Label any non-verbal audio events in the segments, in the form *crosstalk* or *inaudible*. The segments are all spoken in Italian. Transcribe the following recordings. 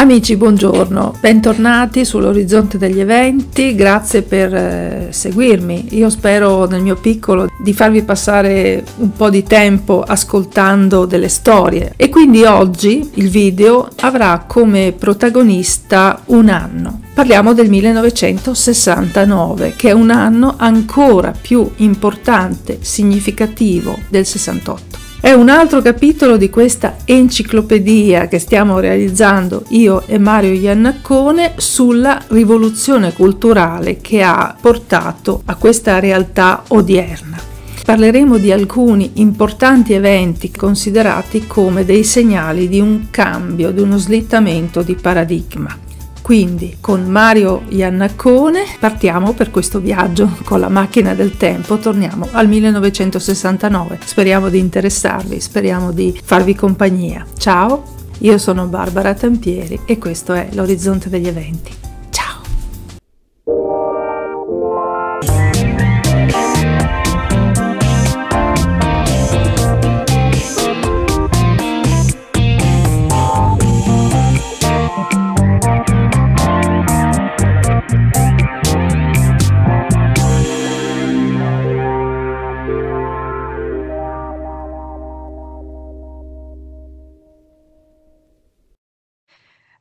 Amici, buongiorno, bentornati sull'orizzonte degli eventi, grazie per eh, seguirmi. Io spero nel mio piccolo di farvi passare un po' di tempo ascoltando delle storie e quindi oggi il video avrà come protagonista un anno. Parliamo del 1969, che è un anno ancora più importante, significativo del 68. È un altro capitolo di questa enciclopedia che stiamo realizzando io e Mario Iannaccone sulla rivoluzione culturale che ha portato a questa realtà odierna. Parleremo di alcuni importanti eventi considerati come dei segnali di un cambio, di uno slittamento di paradigma. Quindi con Mario Iannaccone partiamo per questo viaggio con la macchina del tempo, torniamo al 1969. Speriamo di interessarvi, speriamo di farvi compagnia. Ciao, io sono Barbara Tampieri e questo è l'Orizzonte degli Eventi.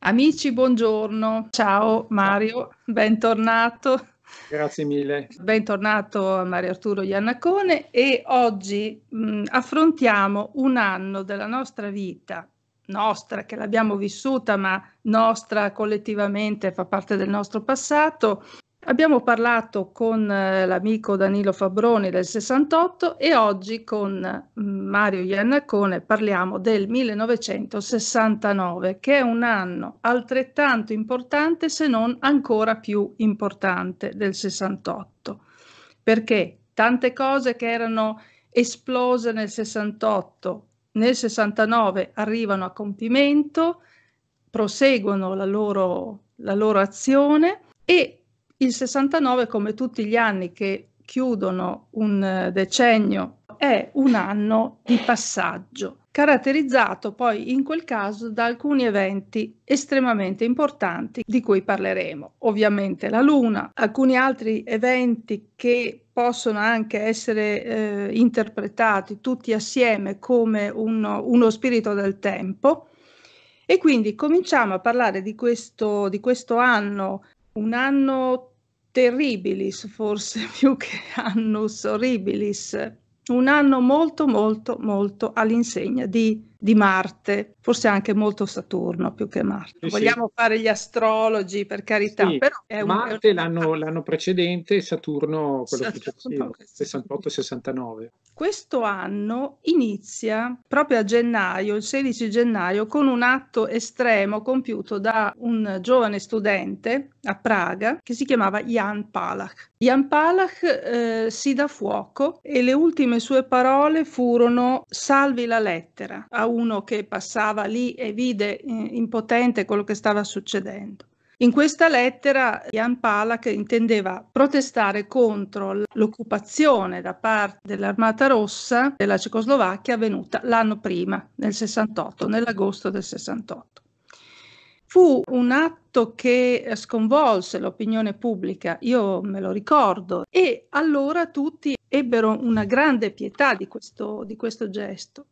Amici, buongiorno. Ciao Mario, bentornato. Grazie mille. Bentornato a Mario Arturo Iannacone e oggi mh, mm, affrontiamo un anno della nostra vita, nostra che l'abbiamo vissuta ma nostra collettivamente, fa parte del nostro passato, Abbiamo parlato con eh, l'amico Danilo Fabroni del 68 e oggi con mm, Mario Iannacone parliamo del 1969, che è un anno altrettanto importante se non ancora più importante del 68, perché tante cose che erano esplose nel 68, nel 69 arrivano a compimento, proseguono la loro, la loro azione e il 69, come tutti gli anni che chiudono un eh, decennio, è un anno di passaggio, caratterizzato poi in quel caso da alcuni eventi estremamente importanti di cui parleremo. Ovviamente la Luna, alcuni altri eventi che possono anche essere eh, interpretati tutti assieme come uno, uno spirito del tempo. E quindi cominciamo a parlare di questo, di questo, anno un anno terribilis, forse *laughs* più che annus horribilis, un anno molto molto molto all'insegna di, di Marte forse anche molto Saturno più che Marte. Sì, Vogliamo sì. fare gli astrologi per carità, sì. però è Marte un... l'anno, l'anno, precedente Saturno quello Saturno, successivo, *laughs* 68-69. Questo anno inizia proprio a gennaio, il 16 gennaio, con un atto estremo compiuto da un giovane studente a Praga che si chiamava Jan Palach. Jan Palach eh, si dà fuoco e le ultime sue parole furono salvi la lettera a uno che passava stava lì e vide eh, impotente quello che stava succedendo. In questa lettera Jan Palach intendeva protestare contro l'occupazione da parte dell'Armata Rossa della Cecoslovacchia avvenuta l'anno prima, nel 68, nell'agosto del 68. Fu un atto che sconvolse l'opinione pubblica, io me lo ricordo, e allora tutti ebbero una grande pietà di questo, di questo gesto.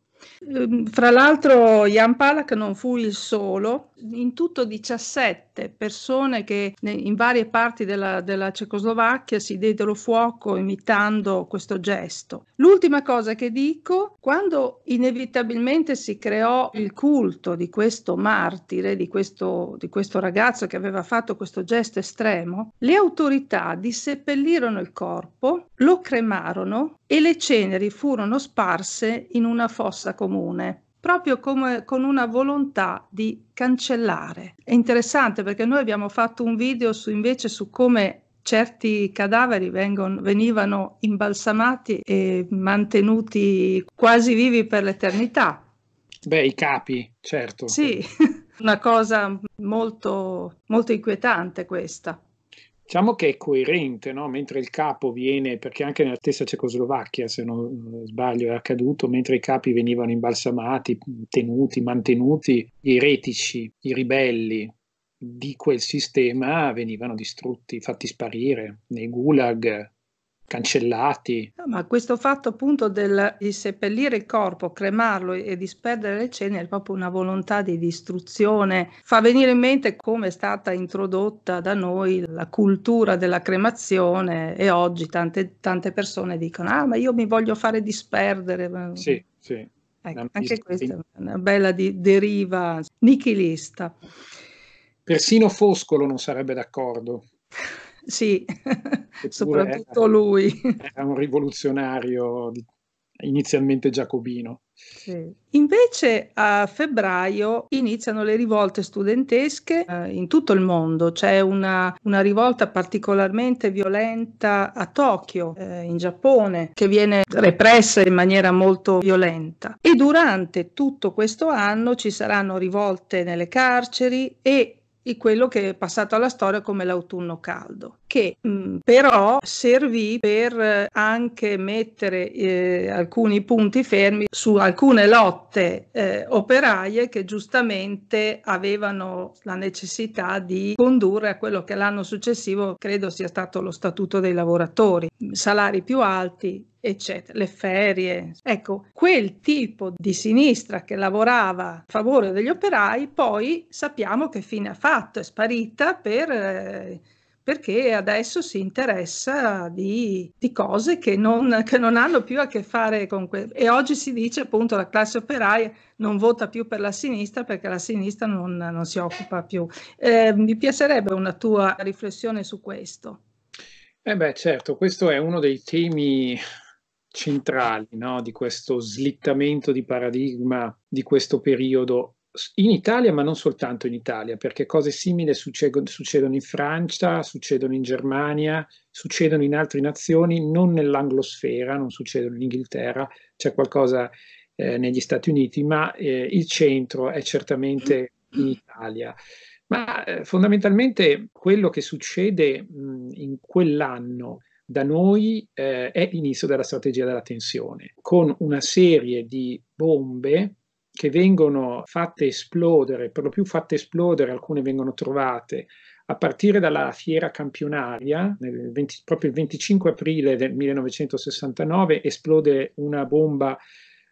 Ehm, fra l'altro Jan Palak non fu il solo in tutto 17 persone che in varie parti della, della Cecoslovacchia si diedero fuoco imitando questo gesto. L'ultima cosa che dico, quando inevitabilmente si creò il culto di questo martire, di questo, di questo ragazzo che aveva fatto questo gesto estremo, le autorità disseppellirono il corpo, lo cremarono e le ceneri furono sparse in una fossa comune proprio come con una volontà di cancellare. È interessante perché noi abbiamo fatto un video su, invece su come certi cadaveri vengono, venivano imbalsamati e mantenuti quasi vivi per l'eternità. Beh, i capi, certo. Sì, *laughs* una cosa molto, molto inquietante questa. Diciamo che è coerente, no? mentre il capo viene, perché anche nella stessa Cecoslovacchia, se non sbaglio, è accaduto, mentre i capi venivano imbalsamati, tenuti, mantenuti, gli eretici, i ribelli di quel sistema venivano distrutti, fatti sparire nei gulag, cancellati. ma questo fatto appunto del, di seppellire il corpo, cremarlo e disperdere le ceneri è proprio una volontà di distruzione. Fa venire in mente come è stata introdotta da noi la cultura della cremazione e oggi tante, tante persone dicono ah ma io mi voglio fare disperdere. Sì, sì. Ecco, anche questa è una bella di- deriva nichilista. Persino Foscolo non sarebbe d'accordo. *laughs* Sì, *laughs* soprattutto era, lui. *laughs* Era un rivoluzionario inizialmente giacobino. Sì. Invece a febbraio iniziano le rivolte studentesche eh, in tutto il mondo, c'è una, una rivolta particolarmente violenta a Tokyo, eh, in Giappone, che viene repressa in maniera molto violenta e durante tutto questo anno ci saranno rivolte nelle carceri e e quello che è passato alla storia come l'autunno caldo che mh, mm, però servì per eh, anche mettere eh, alcuni punti fermi su alcune lotte eh, operaie che giustamente avevano la necessità di condurre a quello che l'anno successivo credo sia stato lo statuto dei lavoratori, salari più alti, eccetera, le ferie. Ecco, quel tipo di sinistra che lavorava a favore degli operai, poi sappiamo che fine ha fatto, è sparita per eh, perché adesso si interessa di, di cose che non, che non, hanno più a che fare con questo. E oggi si dice appunto la classe operaia non vota più per la sinistra perché la sinistra non, non si occupa più. Eh, mi piacerebbe una tua riflessione su questo. Eh beh certo, questo è uno dei temi centrali no? di questo slittamento di paradigma di questo periodo in Italia, ma non soltanto in Italia, perché cose simili succedono, succedono in Francia, succedono in Germania, succedono in altre nazioni, non nell'anglosfera, non succedono in Inghilterra, c'è qualcosa eh, negli Stati Uniti, ma eh, il centro è certamente in Italia. Ma eh, fondamentalmente quello che succede mh, in quell'anno da noi eh, è l'inizio della strategia della tensione, con una serie di bombe che vengono fatte esplodere, per lo più fatte esplodere, alcune vengono trovate a partire dalla fiera campionaria, 20, proprio il 25 aprile del 1969 esplode una bomba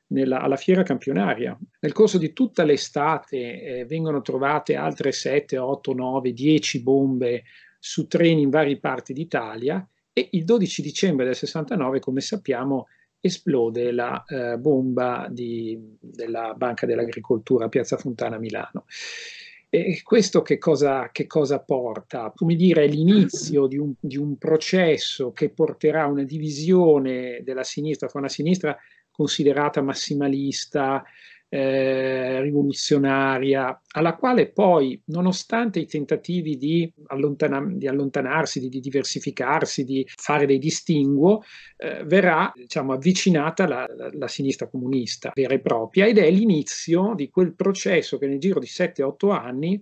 nella, alla fiera campionaria. Nel corso di tutta l'estate eh, vengono trovate altre 7, 8, 9, 10 bombe su treni in varie parti d'Italia e il 12 dicembre del 69, come sappiamo, esplode la eh, bomba di, della Banca dell'Agricoltura a Piazza Fontana a Milano. E questo che cosa, che cosa, porta? Come dire, l'inizio di un, di un, processo che porterà a una divisione della sinistra fra una sinistra considerata massimalista, eh, rivoluzionaria, alla quale poi, nonostante i tentativi di, allontan- di allontanarsi, di, di, diversificarsi, di fare dei distinguo, eh, verrà diciamo, avvicinata la, la, la, sinistra comunista vera e propria ed è l'inizio di quel processo che nel giro di 7-8 anni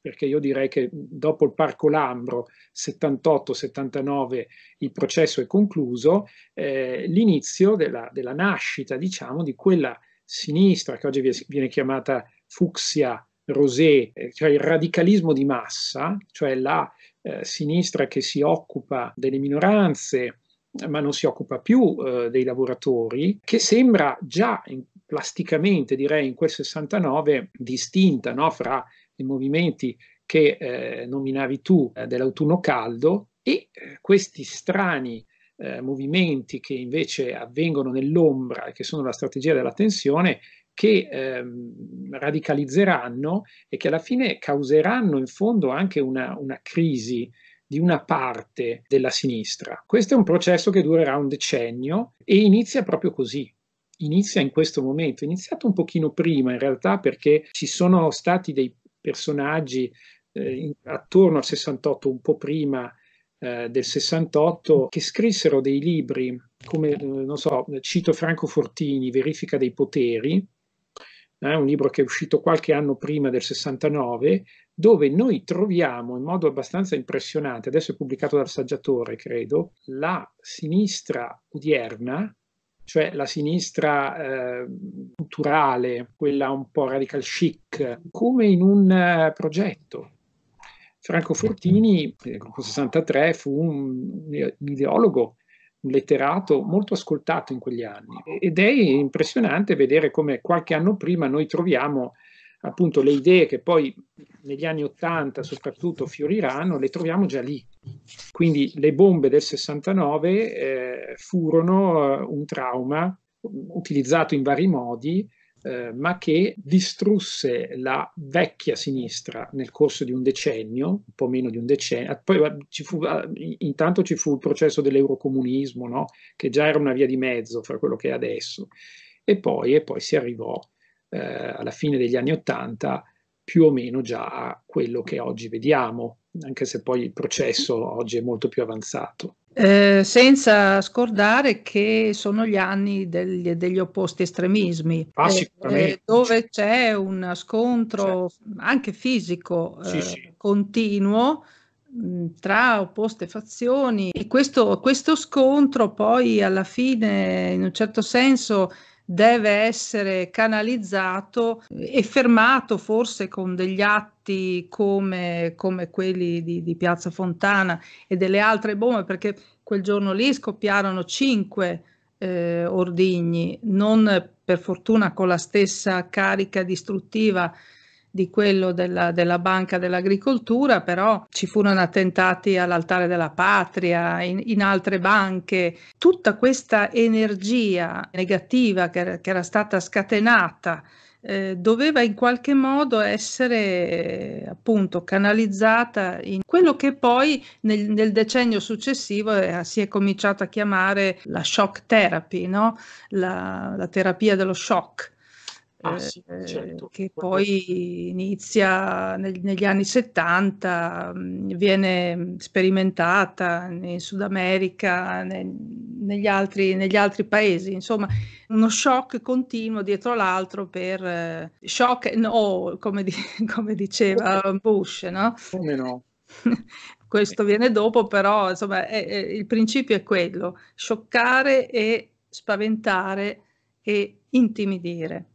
perché io direi che dopo il Parco Lambro 78-79 il processo è concluso, eh, l'inizio della, della nascita diciamo, di quella sinistra, che oggi viene chiamata fucsia, rosé, cioè il radicalismo di massa, cioè la eh, sinistra che si occupa delle minoranze, ma non si occupa più eh, dei lavoratori, che sembra già in, plasticamente, direi, in quel 69 distinta no, fra i movimenti che eh, nominavi tu eh, dell'autunno caldo e eh, questi strani eh, movimenti che invece avvengono nell'ombra e che sono la strategia della tensione che ehm, radicalizzeranno e che alla fine causeranno in fondo anche una, una crisi di una parte della sinistra. Questo è un processo che durerà un decennio e inizia proprio così, inizia in questo momento, è iniziato un pochino prima in realtà perché ci sono stati dei personaggi eh, attorno al 68 un po' prima eh, del 68 che scrissero dei libri come, eh, non so, cito Franco Fortini, Verifica dei poteri, eh, un libro che è uscito qualche anno prima del 69, dove noi troviamo in modo abbastanza impressionante, adesso è pubblicato dal saggiatore, credo, la sinistra odierna, cioè la sinistra eh, culturale, quella un po' radical chic, come in un uh, progetto, Franco mm-hmm. Fortini, con 63, fu un ideologo, un letterato molto ascoltato in quegli anni ed è impressionante vedere come qualche anno prima noi troviamo appunto le idee che poi negli anni 80 soprattutto fioriranno, le troviamo già lì. Quindi le bombe del 69 eh, furono eh, un trauma utilizzato in vari modi eh, ma che distrusse la vecchia sinistra nel corso di un decennio, un po' meno di un decennio. Ah, poi ci fu, ah, intanto ci fu il processo dell'eurocomunismo, no? che già era una via di mezzo fra quello che è adesso, e poi, e poi si arrivò eh, alla fine degli anni Ottanta più o meno già a quello che oggi vediamo, anche se poi il processo oggi è molto più avanzato. Eh, senza scordare che sono gli anni degli, degli opposti estremismi, ah, eh, eh, dove c'è un scontro sì. anche fisico sì, eh, sì. continuo mm, tra opposte fazioni e questo, questo, scontro poi alla fine in un certo senso deve essere canalizzato e fermato forse con degli atti come, come quelli di, di Piazza Fontana e delle altre bombe, perché quel giorno lì scoppiarono cinque eh, ordigni, non per fortuna con la stessa carica distruttiva di quello della, della Banca dell'Agricoltura, però ci furono attentati all'Altare della Patria, in, in altre banche. Tutta questa energia negativa che era, che era stata scatenata eh, doveva in qualche modo essere eh, appunto canalizzata in quello che poi nel, nel decennio successivo eh, si è cominciato a chiamare la shock therapy, no? la, la terapia dello shock Ah, eh, sì, certo. che poi inizia nel, negli anni 70, mm, viene mm, sperimentata in Sud America, ne, negli, altri, negli, altri, paesi, insomma uno shock continuo dietro l'altro per eh, shock no, come, di, *laughs* come diceva Bush, no? Come no? *laughs* Questo viene dopo, però insomma, è, è, il principio è quello, scioccare e spaventare e intimidire.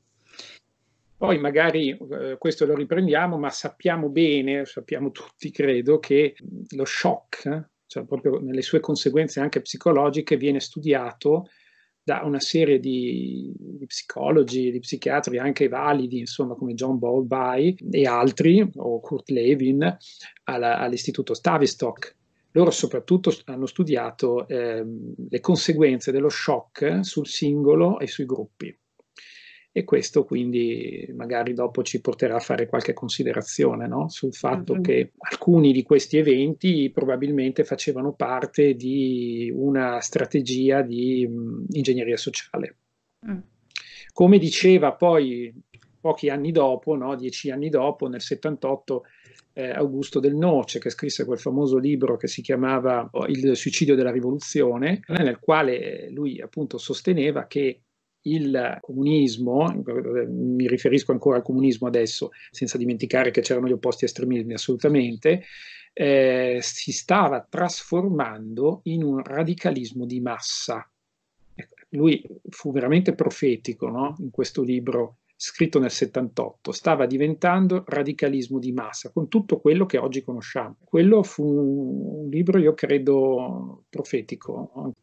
Poi magari eh, questo lo riprendiamo, ma sappiamo bene, sappiamo tutti credo, che lo shock, eh, cioè proprio nelle sue conseguenze anche psicologiche, viene studiato da una serie di, di, psicologi, di psichiatri anche validi, insomma, come John Bowlby e altri, o Kurt Levin, alla, all'istituto Tavistock. Loro soprattutto hanno studiato eh, le conseguenze dello shock sul singolo e sui gruppi e questo quindi magari dopo ci porterà a fare qualche considerazione no? sul fatto uh-huh. che alcuni di questi eventi probabilmente facevano parte di una strategia di mh, ingegneria sociale. Uh. Come diceva poi pochi anni dopo, no? dieci anni dopo, nel 78, eh, Augusto Del Noce, che scrisse quel famoso libro che si chiamava Il suicidio della rivoluzione, nel quale lui appunto sosteneva che il comunismo, mi riferisco ancora al comunismo adesso, senza dimenticare che c'erano gli opposti estremismi assolutamente, eh, si stava trasformando in un radicalismo di massa. Lui fu veramente profetico no? in questo libro scritto nel 78, stava diventando radicalismo di massa, con tutto quello che oggi conosciamo. Quello fu un libro, io credo, profetico.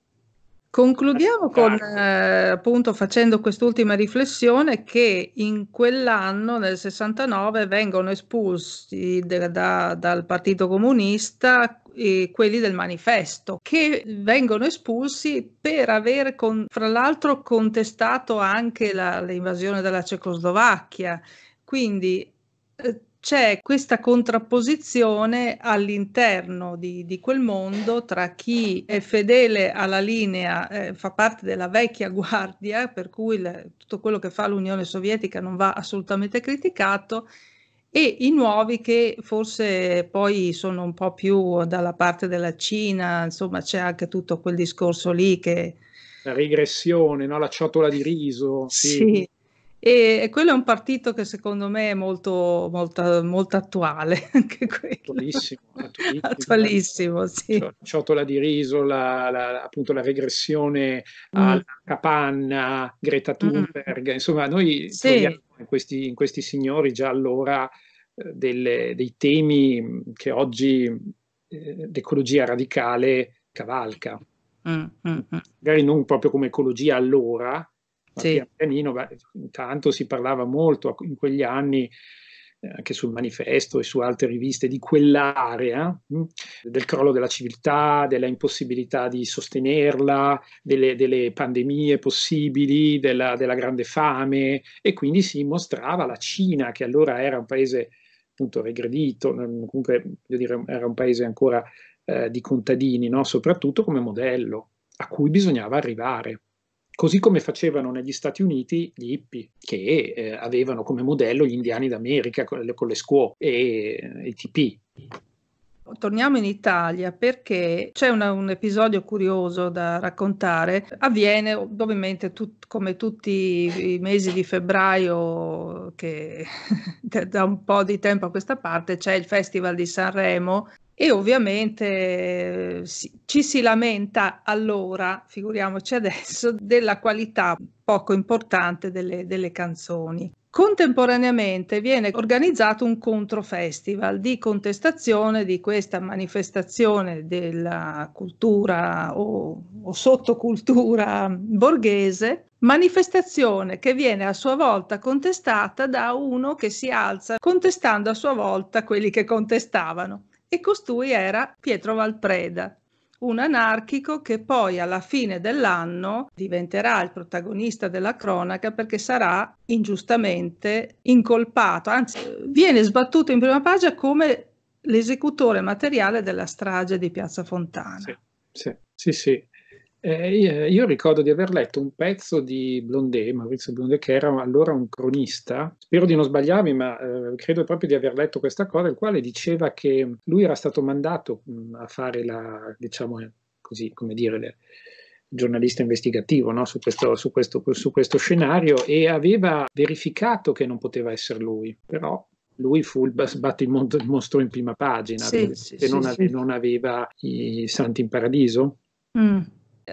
Concludiamo con, eh, appunto facendo quest'ultima riflessione che in quell'anno, nel 69, vengono espulsi da, da, dal Partito Comunista quelli del manifesto, che vengono espulsi per aver, con, fra l'altro, contestato anche la, l'invasione della Cecoslovacchia. Quindi eh, c'è questa contrapposizione all'interno di, di, quel mondo tra chi è fedele alla linea, eh, fa parte della vecchia *laughs* guardia, per cui le, tutto quello che fa l'Unione Sovietica non va assolutamente criticato, e i nuovi che forse poi sono un po' più dalla parte della Cina, insomma c'è anche tutto quel discorso lì che... La regressione, no? la ciotola di riso. Sì, sì e, quello è un partito che secondo me è molto, molto, molto attuale, *laughs* anche Attualissimo, *laughs* attualissimo. attualissimo sì. Cioè, ciotola di riso, la, la, appunto la regressione mm. alla capanna, Greta mm. Thunberg, mm. insomma noi sì. in, questi, in questi, signori già allora eh, delle, dei temi mm, che oggi eh, l'ecologia radicale cavalca. Mm, mm. Magari non proprio come ecologia allora, sì. pian pianino, intanto si parlava molto in quegli anni eh, anche sul manifesto e su altre riviste di quell'area, hm, del crollo della civiltà, della impossibilità di sostenerla, delle, delle pandemie possibili, della, della, grande fame e quindi si mostrava la Cina che allora era un paese appunto regredito, comunque dire, era un paese ancora eh, di contadini, no? soprattutto come modello a cui bisognava arrivare così come facevano negli Stati Uniti gli hippie, che eh, avevano come modello gli indiani d'America con le, con le squaw e, eh, i tipi. Torniamo in Italia perché c'è una, un episodio curioso da raccontare. Avviene ovviamente tut, come tutti i mesi di febbraio, che *laughs* da un po' di tempo a questa parte c'è il Festival di Sanremo e ovviamente eh, ci si lamenta allora, figuriamoci adesso, *laughs* della qualità poco importante delle, delle canzoni. Contemporaneamente viene organizzato un controfestival di contestazione di questa manifestazione della cultura o, o sottocultura borghese, manifestazione che viene a sua volta contestata da uno che si alza contestando a sua volta quelli che contestavano e costui era Pietro Valpreda, un anarchico che poi alla fine dell'anno diventerà il protagonista della cronaca perché sarà ingiustamente incolpato, anzi viene sbattuto in prima pagina come l'esecutore materiale della strage di Piazza Fontana. Sì, sì, sì. sì. Eh, io ricordo di aver letto un pezzo di Blondet, Maurizio Blondet, che era allora un cronista, spero di non sbagliarmi, ma eh, credo proprio di aver letto questa cosa, il quale diceva che lui era stato mandato a fare la, diciamo eh, così, come dire, le, giornalista investigativo no? su, questo, su, questo, su questo scenario e aveva verificato che non poteva essere lui, però lui fu il sbatto il mostro in prima pagina, sì, che sì, non, sì. non, aveva i santi in paradiso. Mm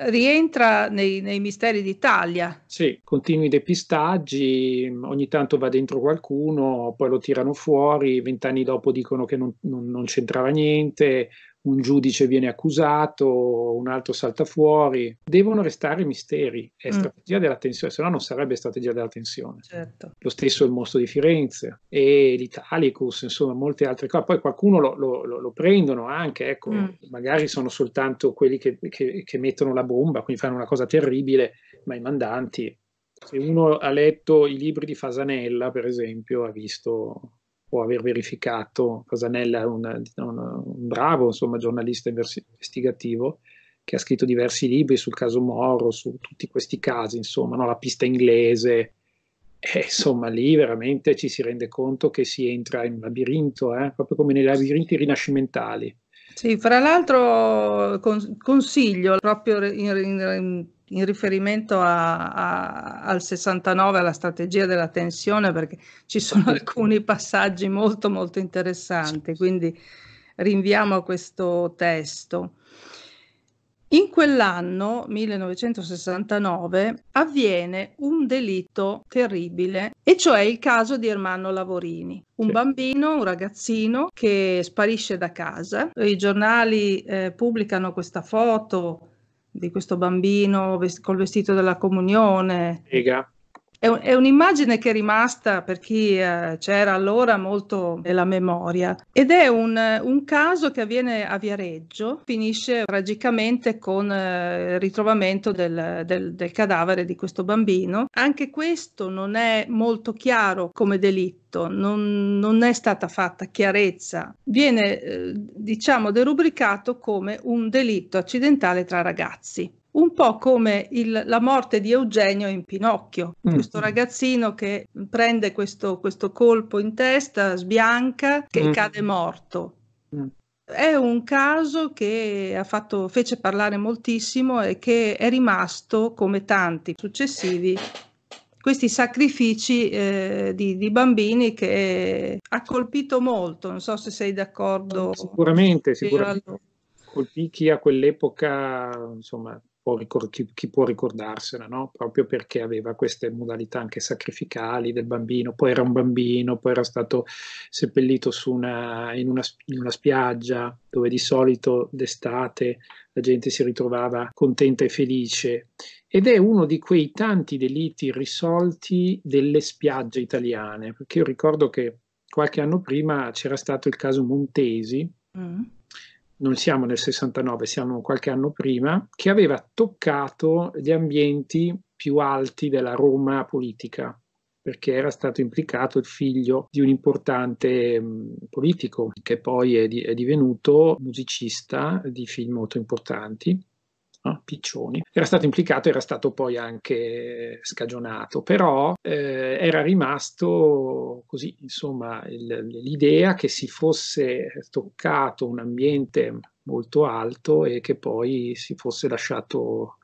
rientra nei, nei, misteri d'Italia. Sì, continui depistaggi, ogni tanto va dentro qualcuno, poi lo tirano fuori, vent'anni dopo dicono che non, non, non c'entrava niente, un giudice viene accusato, un altro salta fuori. Devono restare misteri, è mm. strategia della tensione, se no non sarebbe strategia della tensione. Certo. Lo stesso il mostro di Firenze e l'Italicus, insomma molte altre cose. Poi qualcuno lo, lo, lo, lo prendono anche, ecco, mm. magari sono soltanto quelli che, che, che mettono la bomba, quindi fanno una cosa terribile, ma i mandanti se uno ha letto i libri di Fasanella, per esempio, ha visto dopo aver verificato, Casanella è un, un, un bravo insomma, giornalista investigativo che ha scritto diversi libri sul caso Moro, su tutti questi casi, insomma, no? la pista inglese, e, insomma lì veramente ci si rende conto che si entra in un labirinto, eh? proprio come nei labirinti rinascimentali. Sì, fra l'altro consiglio proprio in, in, in riferimento a, a, al 69, alla strategia della tensione, perché ci sono alcuni passaggi molto molto interessanti, quindi rinviamo a questo testo. In quell'anno, 1969, avviene un delitto terribile, e cioè il caso di Ermanno Lavorini, un bambino, un ragazzino che sparisce da casa. I giornali eh, pubblicano questa foto di questo bambino vest- col vestito della comunione. Ega. È, un, è un'immagine che è rimasta per chi eh, c'era allora molto nella memoria ed è un, un, caso che avviene a Viareggio, finisce tragicamente con eh, il ritrovamento del, del, del cadavere di questo bambino. Anche questo non è molto chiaro come delitto. Non, non, è stata fatta chiarezza, viene eh, diciamo derubricato come un delitto accidentale tra ragazzi un po' come il, la morte di Eugenio in Pinocchio, mm. questo ragazzino che prende questo, questo colpo in testa, sbianca e mm. cade morto. Mm. È un caso che fatto, fece parlare moltissimo e che è rimasto, come tanti successivi, questi sacrifici eh, di, di, bambini che ha colpito molto. Non so se sei d'accordo. Sicuramente, sicuramente. Colpì chi a quell'epoca, insomma, può, ricor- chi, chi, può ricordarsene, no? proprio perché aveva queste modalità anche sacrificali del bambino, poi era un bambino, poi era stato seppellito una, in, una, in una spiaggia dove di solito d'estate la gente si ritrovava contenta e felice ed è uno di quei tanti delitti risolti delle spiagge italiane, perché io ricordo che qualche anno prima c'era stato il caso Montesi, mm non siamo nel 69, siamo qualche anno prima, che aveva toccato gli ambienti più alti della Roma politica, perché era stato implicato il figlio di un importante mm, politico che poi è, di, è divenuto musicista di film molto importanti no? Piccioni, era stato implicato, era stato poi anche scagionato, però eh, era rimasto così, insomma, il, l'idea che si fosse toccato un ambiente molto alto e che poi si fosse lasciato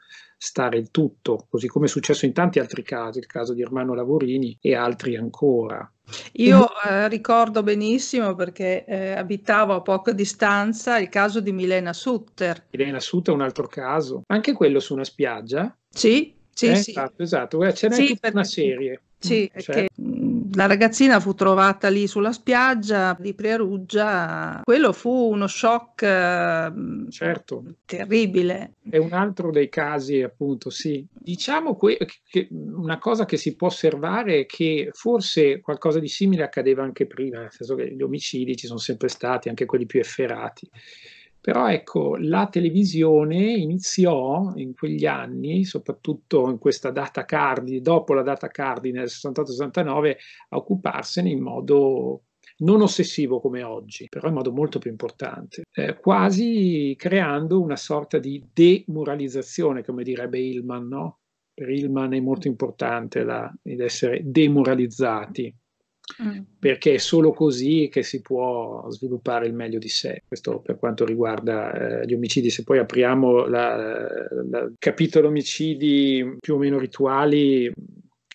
stare il tutto, così come è successo in tanti altri casi, il caso di Ermanno Lavorini e altri ancora. Io eh, ricordo benissimo perché eh, abitavo a poca distanza il caso di Milena Sutter. Milena Sutter è un altro caso, anche quello su una spiaggia. Sì, sì, eh, sì. Esatto, esatto. c'era sì, anche perché... una serie. Sì, cioè... che la ragazzina fu trovata lì sulla spiaggia di Priaruggia. Quello fu uno shock eh, certo. terribile. È un altro dei casi, appunto, sì. Diciamo que- che una cosa che si può osservare è che forse qualcosa di simile accadeva anche prima, nel senso che gli omicidi ci sono sempre stati, anche quelli più efferati. Però ecco, la televisione iniziò in quegli anni, soprattutto in questa data cardine, dopo la data cardine del 68-69, a occuparsene in modo non ossessivo come oggi, però in modo molto più importante, eh, quasi creando una sorta di demoralizzazione, come direbbe Hillman, no? Per Hillman è molto importante la, essere demoralizzati Mm. perché è solo così che si può sviluppare il meglio di sé. Questo per quanto riguarda eh, gli omicidi. Se poi apriamo il capitolo omicidi più o meno rituali,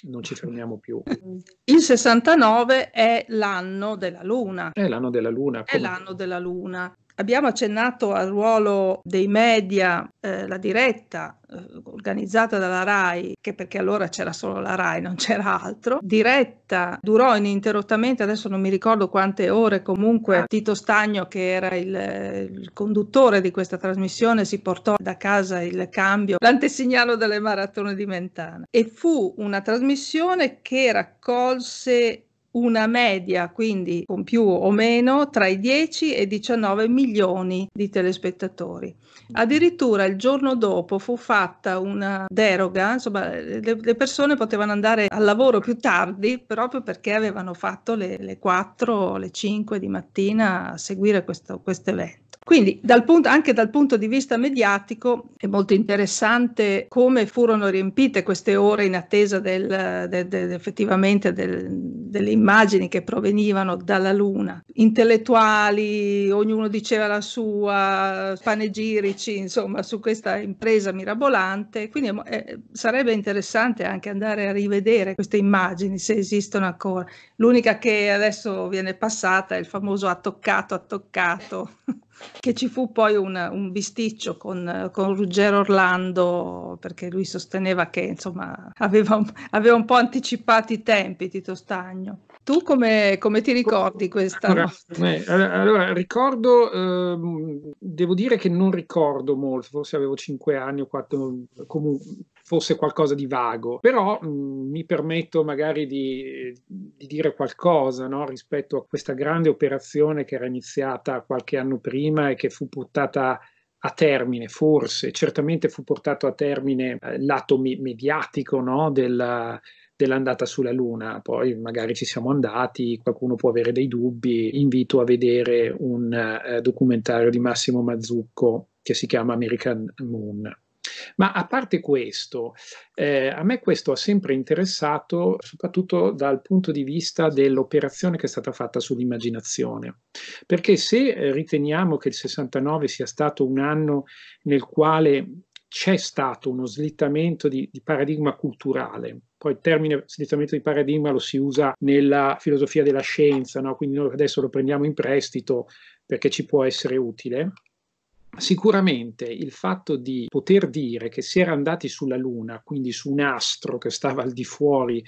non ci fermiamo più. Mm. Il 69 è l'anno della Luna. È l'anno della Luna. Come? È l'anno della Luna. Abbiamo accennato al ruolo dei media, eh, la diretta eh, organizzata dalla RAI, che perché allora c'era solo la RAI, non c'era altro, diretta durò ininterrottamente, adesso non mi ricordo quante ore, comunque Tito Stagno che era il, il conduttore di questa trasmissione si portò da casa il cambio, l'antesignano delle maratone di Mentana e fu una trasmissione che raccolse una media, quindi con più o meno, tra i 10 e i 19 milioni di telespettatori. Addirittura il giorno dopo fu fatta una deroga, insomma le, le persone potevano andare al lavoro più tardi proprio perché avevano fatto le, le 4 o le 5 di mattina a seguire questo evento. Quindi dal punto, anche dal punto di vista mediatico è molto interessante come furono riempite queste ore in attesa del, de, de, effettivamente del, delle immagini che provenivano dalla Luna. Intellettuali, ognuno diceva la sua, panegirici, insomma, su questa impresa mirabolante. Quindi eh, sarebbe interessante anche andare a rivedere queste immagini se esistono ancora. L'unica che adesso viene passata è il famoso attoccato, attoccato che ci fu poi un, un bisticcio con, con, Ruggero Orlando perché lui sosteneva che insomma aveva un, aveva un po' anticipato i tempi Tito Stagno. Tu come, come ti ricordi questa allora, eh, allora ricordo, eh, devo dire che non ricordo molto, forse avevo 5 anni o 4, comunque fosse qualcosa di vago, però mh, mm, mi permetto magari di, di dire qualcosa no? rispetto a questa grande operazione che era iniziata qualche anno prima e che fu portata a termine, forse, certamente fu portato a termine eh, lato me- mediatico no? Del, dell'andata sulla Luna, poi magari ci siamo andati, qualcuno può avere dei dubbi, invito a vedere un eh, documentario di Massimo Mazzucco che si chiama American Moon. Ma a parte questo, eh, a me questo ha sempre interessato, soprattutto dal punto di vista dell'operazione che è stata fatta sull'immaginazione. Perché se eh, riteniamo che il 69 sia stato un anno nel quale c'è stato uno slittamento di, di paradigma culturale, poi il termine slittamento di paradigma lo si usa nella filosofia della scienza, no? quindi noi adesso lo prendiamo in prestito perché ci può essere utile, Sicuramente il fatto di poter dire che si era andati sulla Luna, quindi su un astro che stava al di fuori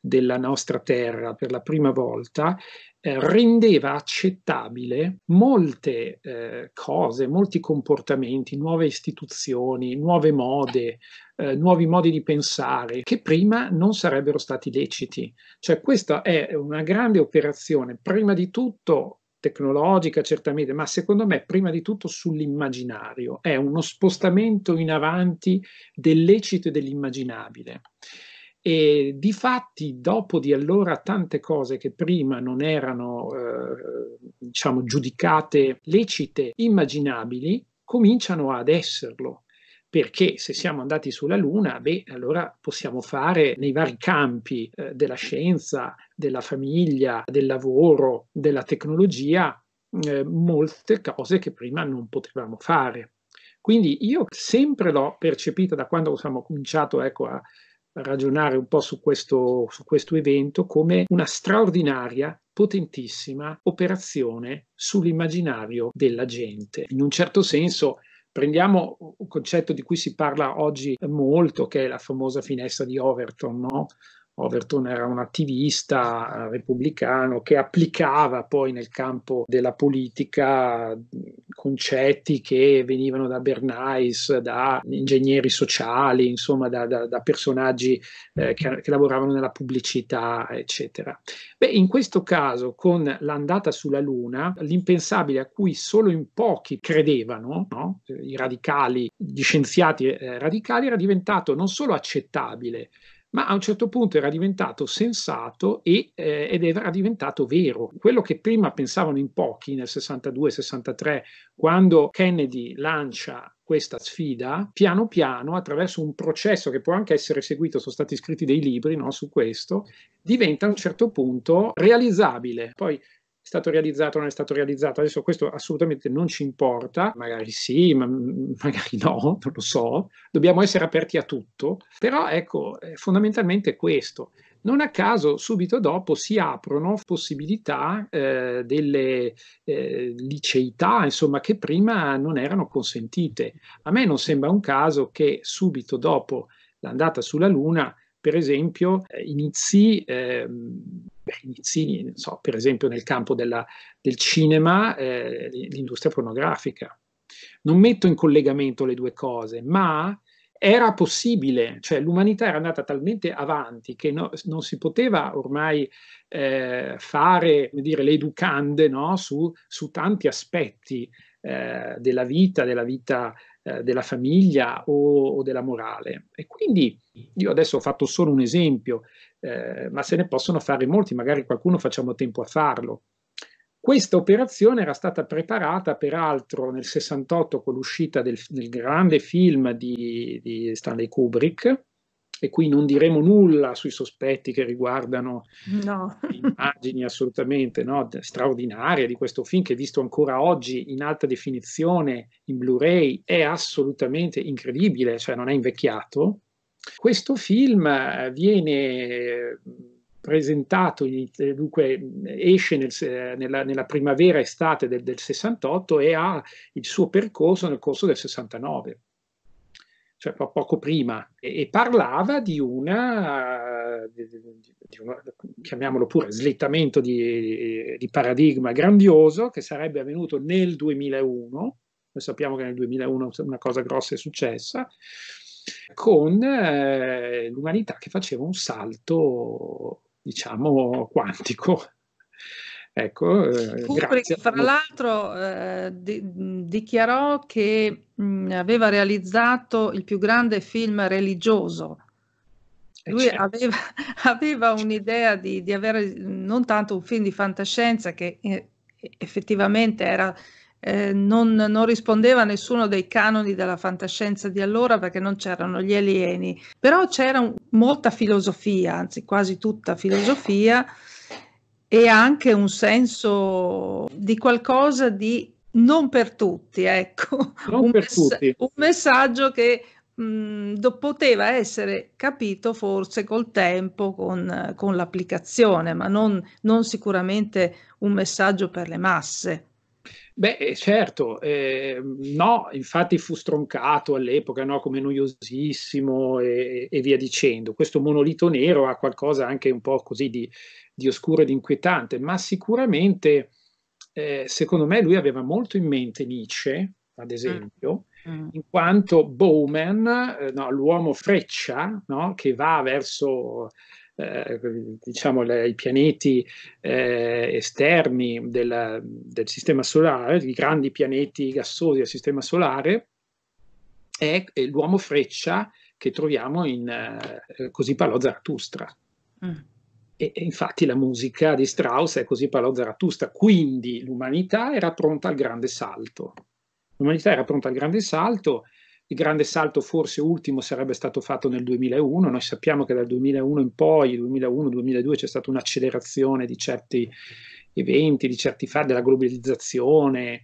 della nostra Terra per la prima volta, eh, rendeva accettabile molte eh, cose, molti comportamenti, nuove istituzioni, nuove mode, eh, nuovi modi di pensare che prima non sarebbero stati leciti. Cioè questa è una grande operazione, prima di tutto tecnologica certamente, ma secondo me prima di tutto sull'immaginario, è uno spostamento in avanti del lecito e dell'immaginabile. E di fatti, dopo di allora tante cose che prima non erano eh, diciamo, giudicate lecite, immaginabili, cominciano ad esserlo perché se siamo andati sulla Luna, beh, allora possiamo fare nei vari campi eh, della scienza, della famiglia, del lavoro, della tecnologia, eh, molte cose che prima non potevamo fare. Quindi io sempre l'ho percepita da quando abbiamo cominciato ecco, a ragionare un po' su questo, su questo evento come una straordinaria, potentissima operazione sull'immaginario della gente. In un certo senso Prendiamo un concetto di cui si parla oggi molto, che è la famosa finestra di Overton, no? Overton era un attivista eh, repubblicano che applicava poi nel campo della politica concetti che venivano da Bernays, da ingegneri sociali, insomma da, da, da personaggi eh, che, che, lavoravano nella pubblicità, eccetera. Beh, in questo caso, con l'andata sulla Luna, l'impensabile a cui solo in pochi credevano, no? i radicali, gli scienziati eh, radicali, era diventato non solo accettabile, ma a un certo punto era diventato sensato e, eh, ed era diventato vero. Quello che prima pensavano in pochi nel 62-63, quando Kennedy lancia questa sfida, piano piano, attraverso un processo che può anche essere seguito, sono stati scritti dei libri no, su questo, diventa a un certo punto realizzabile. Poi è stato realizzato o non è stato realizzato. Adesso questo assolutamente non ci importa, magari sì, ma magari no, non lo so. Dobbiamo essere aperti a tutto, però ecco, fondamentalmente è questo. Non a caso, subito dopo si aprono possibilità eh, delle eh, liceità, insomma, che prima non erano consentite. A me non sembra un caso che subito dopo l'andata sulla Luna per esempio, eh, inizi eh, beh, inizi, so, per esempio nel campo della, del cinema, eh, l'industria pornografica. Non metto in collegamento le due cose, ma era possibile, cioè l'umanità era andata talmente avanti che no, non si poteva ormai eh, fare dire, le educande no? su, su, tanti aspetti eh, della vita, della vita eh, della famiglia o, o, della morale. E quindi io adesso ho fatto solo un esempio, eh, ma se ne possono fare molti, magari qualcuno facciamo tempo a farlo. Questa operazione era stata preparata peraltro nel 68 con l'uscita del, del grande film di, di, Stanley Kubrick e qui non diremo nulla sui sospetti che riguardano no. immagini assolutamente no, straordinarie di questo film che visto ancora oggi in alta definizione in Blu-ray è assolutamente incredibile, cioè non è invecchiato questo film eh, viene eh, presentato, dunque esce nel, nella, nella, primavera-estate del, del 68 e ha il suo percorso nel corso del 69 cioè poco prima, e, parlava di una, di, di uno, chiamiamolo pure, slittamento di, di, paradigma grandioso che sarebbe avvenuto nel 2001, noi sappiamo che nel 2001 una cosa grossa è successa, con eh, l'umanità che faceva un salto, diciamo, quantico. Ecco, eh, Kubrick, fra l'altro, eh, di, dichiarò che mh, mm, aveva realizzato il più grande film religioso. Eh, Lui certo. aveva, *laughs* aveva un'idea di, di, avere non tanto un film di fantascienza che eh, effettivamente era eh, non, non, rispondeva a nessuno dei canoni della fantascienza di allora perché non c'erano gli alieni, però c'era molta filosofia, anzi quasi tutta filosofia e anche un senso di qualcosa di non per tutti, ecco, un, per mess- tutti. un, messaggio che mh, do- poteva essere capito forse col tempo, con, con l'applicazione, ma non, non sicuramente un messaggio per le masse. Beh, eh, certo, eh, no, infatti fu stroncato all'epoca no, come noiosissimo e, e, via dicendo. Questo monolito nero ha qualcosa anche un po' così di, di oscuro ed inquietante, ma sicuramente, eh, secondo me, lui aveva molto in mente Nietzsche, ad mm. esempio, mm. in quanto Bowman, eh, no, l'uomo freccia, no, che va verso eh, diciamo, le, i pianeti eh, esterni del, del, sistema solare, i grandi pianeti gassosi del sistema solare, è, è l'uomo freccia che troviamo in eh, Così parlò Zaratustra. Mm. E, e, infatti la musica di Strauss è Così parlò Zaratustra, quindi l'umanità era pronta al grande salto. L'umanità era pronta al grande salto il grande salto forse ultimo sarebbe stato fatto nel 2001, noi sappiamo che dal 2001 in poi, 2001-2002 c'è stata un'accelerazione di certi eventi, di certi fatti, della globalizzazione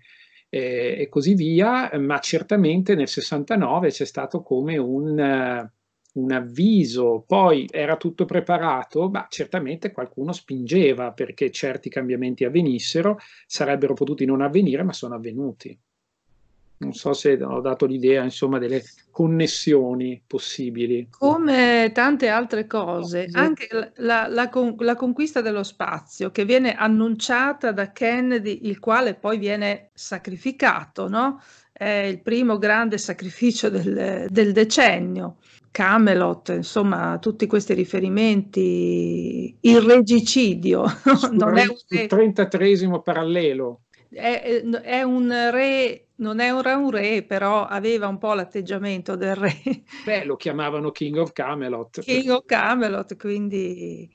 eh, e così via, ma certamente nel 69 c'è stato come un, eh, un avviso, poi era tutto preparato, ma certamente qualcuno spingeva perché certi cambiamenti avvenissero, sarebbero potuti non avvenire, ma sono avvenuti non so se ho dato l'idea, insomma, delle connessioni possibili. Come tante altre cose, anche la, la, la, conquista dello spazio che viene annunciata da Kennedy, il quale poi viene sacrificato, no? È il primo grande sacrificio del, del decennio. Camelot, insomma, tutti questi riferimenti, il regicidio. *laughs* Non è Il 33 parallelo. È, è un re non era un re, però aveva un po' l'atteggiamento del re. Beh, lo chiamavano King of Camelot. King of Camelot, quindi...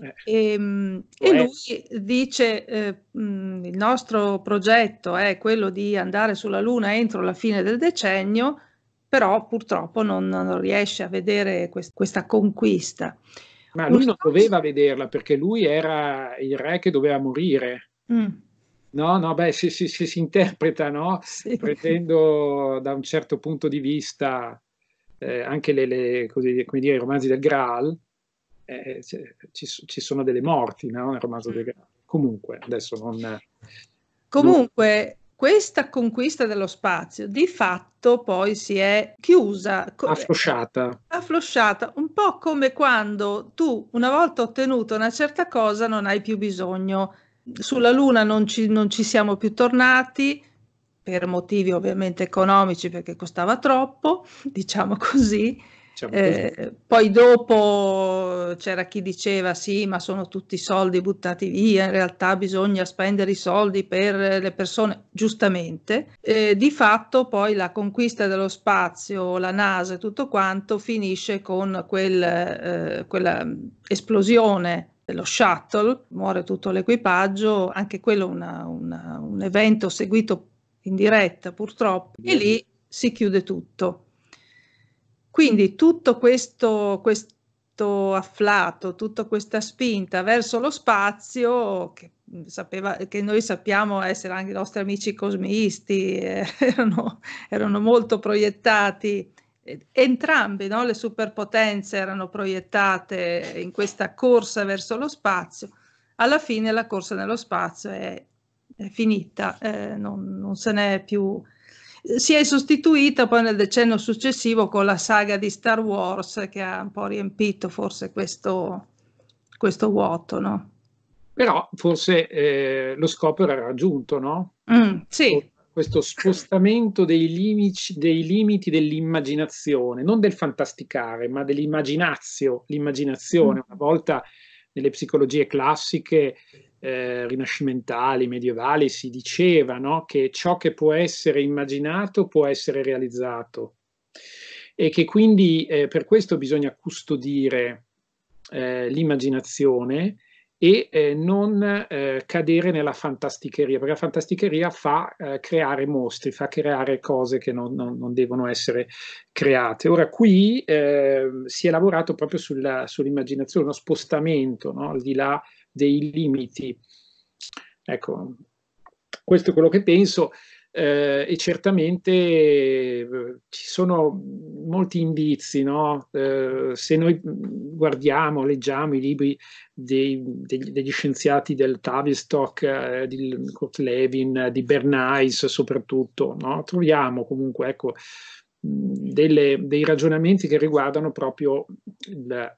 Eh. Ehm, e, e, lui dice, eh, il nostro progetto è quello di andare sulla Luna entro la fine del decennio, però purtroppo non, non riesce a vedere quest- questa conquista. Ma lui non doveva vederla perché lui era il re che doveva morire. Mm. No, no, beh, se, si, si, si interpreta, no? *laughs* Sì. Prendendo da un certo punto di vista eh, anche le, le, così, dire, i romanzi del Graal, eh, ci, ci, sono delle morti, no? Nel romanzo del mm. Graal. Comunque, adesso non... Comunque, non... questa conquista dello spazio di fatto poi si è chiusa. afflosciata. Afflosciata, un po' come quando tu una volta ottenuto una certa cosa non hai più bisogno sulla Luna non ci, non ci siamo più tornati per motivi ovviamente economici perché costava troppo, *laughs* diciamo così. Eh, poi dopo c'era chi diceva sì, ma sono tutti soldi buttati via, in realtà bisogna spendere i soldi per le persone, giustamente. Eh, di fatto poi la conquista dello spazio, la NASA e tutto quanto finisce con quel, eh, quella esplosione dello shuttle, muore tutto l'equipaggio, anche quello una, una, un evento seguito in diretta purtroppo, e lì si chiude tutto. Quindi tutto questo, questo afflato, tutta questa spinta verso lo spazio, che, sapeva, che noi sappiamo essere anche i nostri amici cosmisti, eh, *laughs* erano, erano molto proiettati entrambe no? le superpotenze erano proiettate in questa corsa verso lo spazio, alla fine la corsa nello spazio è, è finita, eh, non, non, se n'è più. Si è sostituita poi nel decennio successivo con la saga di Star Wars che ha un po' riempito forse questo, questo vuoto, no? Però forse eh, lo scopo era raggiunto, no? Mm, sì questo spostamento dei, limici, dei limiti dell'immaginazione, non del fantasticare, ma dell'immaginazio, l'immaginazione. Mm. Una volta nelle psicologie classiche, eh, rinascimentali, medievali, si diceva no, che ciò che può essere immaginato può essere realizzato e che quindi eh, per questo bisogna custodire eh, l'immaginazione e eh, non eh, cadere nella fantasticheria, perché la fantasticheria fa eh, creare mostri, fa creare cose che non, non, non devono essere create. Ora qui ehm, si è lavorato proprio sulla, sull'immaginazione, uno spostamento no? al di là dei limiti. Ecco, questo è quello che penso eh, e certamente eh, ci sono molti indizi, no? eh, se noi guardiamo, leggiamo i libri dei, degli, degli, scienziati del Tavistock, eh, di Kurt Levin, di Bernays soprattutto, no? troviamo comunque ecco, delle, dei ragionamenti che riguardano proprio il,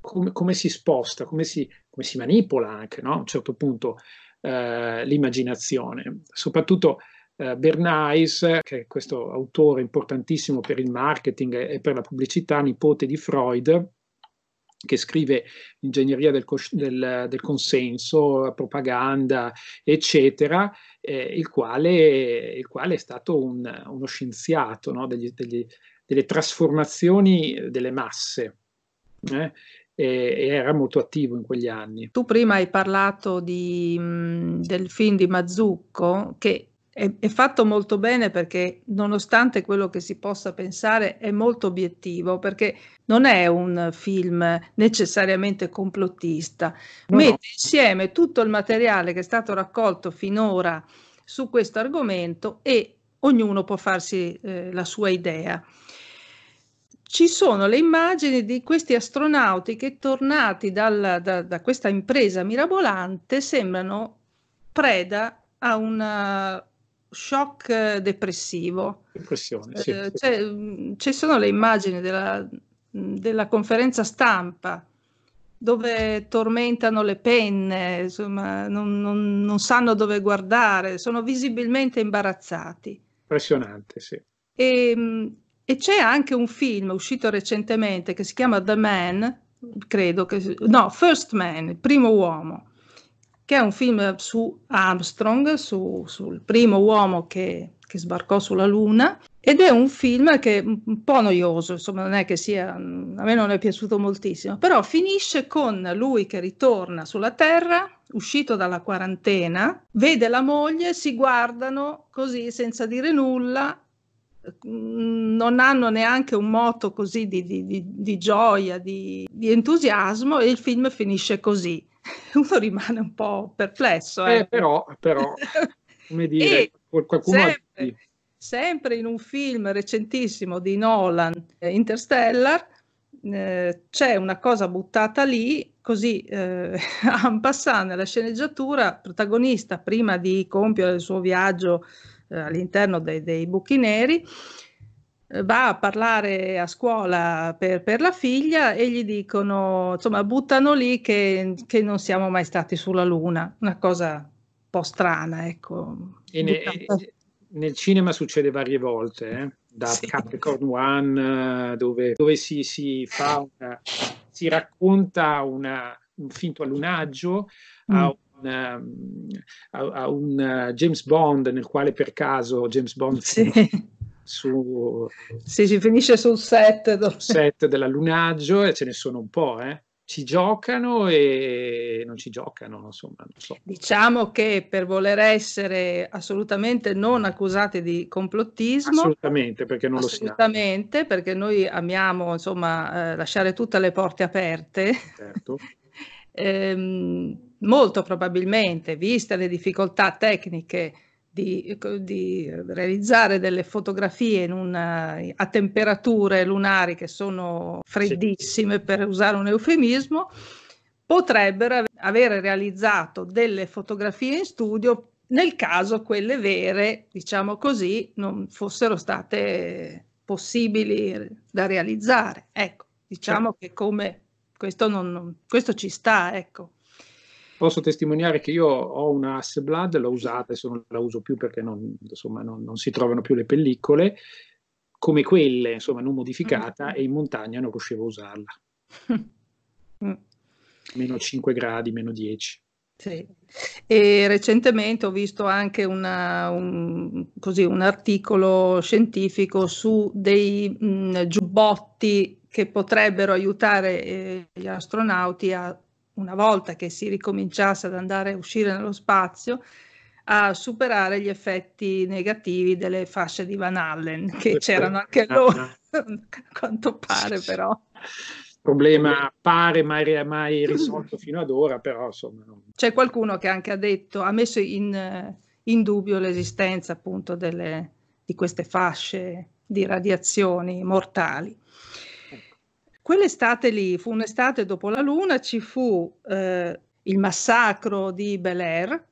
come, come, si sposta, come si, come si manipola anche no? a un certo punto eh, l'immaginazione, soprattutto eh, Bernays, che è questo autore importantissimo per il marketing e per la pubblicità, nipote di Freud, che scrive ingegneria del, del, del consenso, propaganda, eccetera, eh, il, quale, il, quale, è stato un, uno scienziato no? degli, degli, delle trasformazioni delle masse. Eh? e, era molto attivo in quegli anni. Tu prima hai parlato di, del film di Mazzucco che è, è, fatto molto bene perché nonostante quello che si possa pensare è molto obiettivo perché non è un film necessariamente complottista, no, mette no. insieme tutto il materiale che è stato raccolto finora su questo argomento e ognuno può farsi eh, la sua idea ci sono le immagini di questi astronauti che tornati dal, da, da, questa impresa mirabolante sembrano preda a una shock eh, depressivo. Depressione, sì, eh, mm, Ci sono le immagini della, mm, della, conferenza stampa dove tormentano le penne, insomma, non, non, non sanno dove guardare, sono visibilmente imbarazzati. Impressionante, sì. E, ehm, e c'è anche un film uscito recentemente che si chiama The Man, credo che no, First Man, il primo uomo, che è un film su Armstrong, su, sul primo uomo che, che, sbarcò sulla Luna. Ed è un film che è un po' noioso, insomma, non è che sia, a me non è piaciuto moltissimo, però finisce con lui che ritorna sulla Terra, uscito dalla quarantena, vede la moglie, si guardano così senza dire nulla mm, non hanno neanche un moto così di, di, di, di gioia, di, entusiasmo e il film finisce così. *laughs* uno rimane un po' perplesso. Eh. Eh, però, però, *laughs* come dire, qualcuno... Sempre, ha... sempre in un film recentissimo di Nolan, eh, Interstellar, eh, c'è una cosa buttata lì, così eh, en *laughs* passant nella sceneggiatura, protagonista prima di compiere il suo viaggio eh, all'interno dei, dei buchi neri, va a parlare a scuola per, per, la figlia e gli dicono, insomma, buttano lì che, che, non siamo mai stati sulla Luna, una cosa un po' strana, ecco. E ne, nel cinema succede varie volte, eh? da sì. Capricorn One, eh, dove, dove si, si, fa una, si racconta una, un finto allunaggio mm. a ehm, a, a, un eh, James Bond nel quale per caso James Bond sì su... Sì, si finisce sul set. Dove... Sul set dell'allunaggio e ce ne sono un po', eh ci giocano e non ci giocano, insomma, so. Diciamo che per voler essere assolutamente non accusati di complottismo, assolutamente perché non assolutamente, lo siamo. Assolutamente, perché noi amiamo, insomma, eh, lasciare tutte le porte aperte. Certo. *laughs* eh, molto probabilmente, viste le difficoltà tecniche di, di, realizzare delle fotografie una, eh, a temperature lunari che sono freddissime, sì. per usare un eufemismo, potrebbero avere realizzato delle fotografie in studio nel caso quelle vere, diciamo così, non fossero state possibili da realizzare. Ecco, diciamo sì. Certo. che come questo, non, questo ci sta, ecco posso testimoniare che io ho una Hasselblad, l'ho usata, adesso non la uso più perché non, insomma, non, non si trovano più le pellicole, come quelle, insomma, non modificata, mm. e in montagna non riuscivo a usarla. *laughs* Mm. Meno 5 gradi, meno 10. Sì. E recentemente ho visto anche una, un, così, un, articolo scientifico su dei mh, mm, giubbotti che potrebbero aiutare eh, gli astronauti a una volta che si ricominciasse ad andare a uscire nello spazio, a superare gli effetti negativi delle fasce di Van Allen, che c'erano anche loro, ah, ah. *laughs* a quanto pare però. Problema pare mai, mai risolto fino ad ora, però insomma. No. C'è qualcuno che anche ha detto, ha messo in, eh, in dubbio l'esistenza appunto delle, di queste fasce di radiazioni mortali. Quell'estate lì fu un'estate dopo la Luna, ci fu eh, il massacro di Bel Air.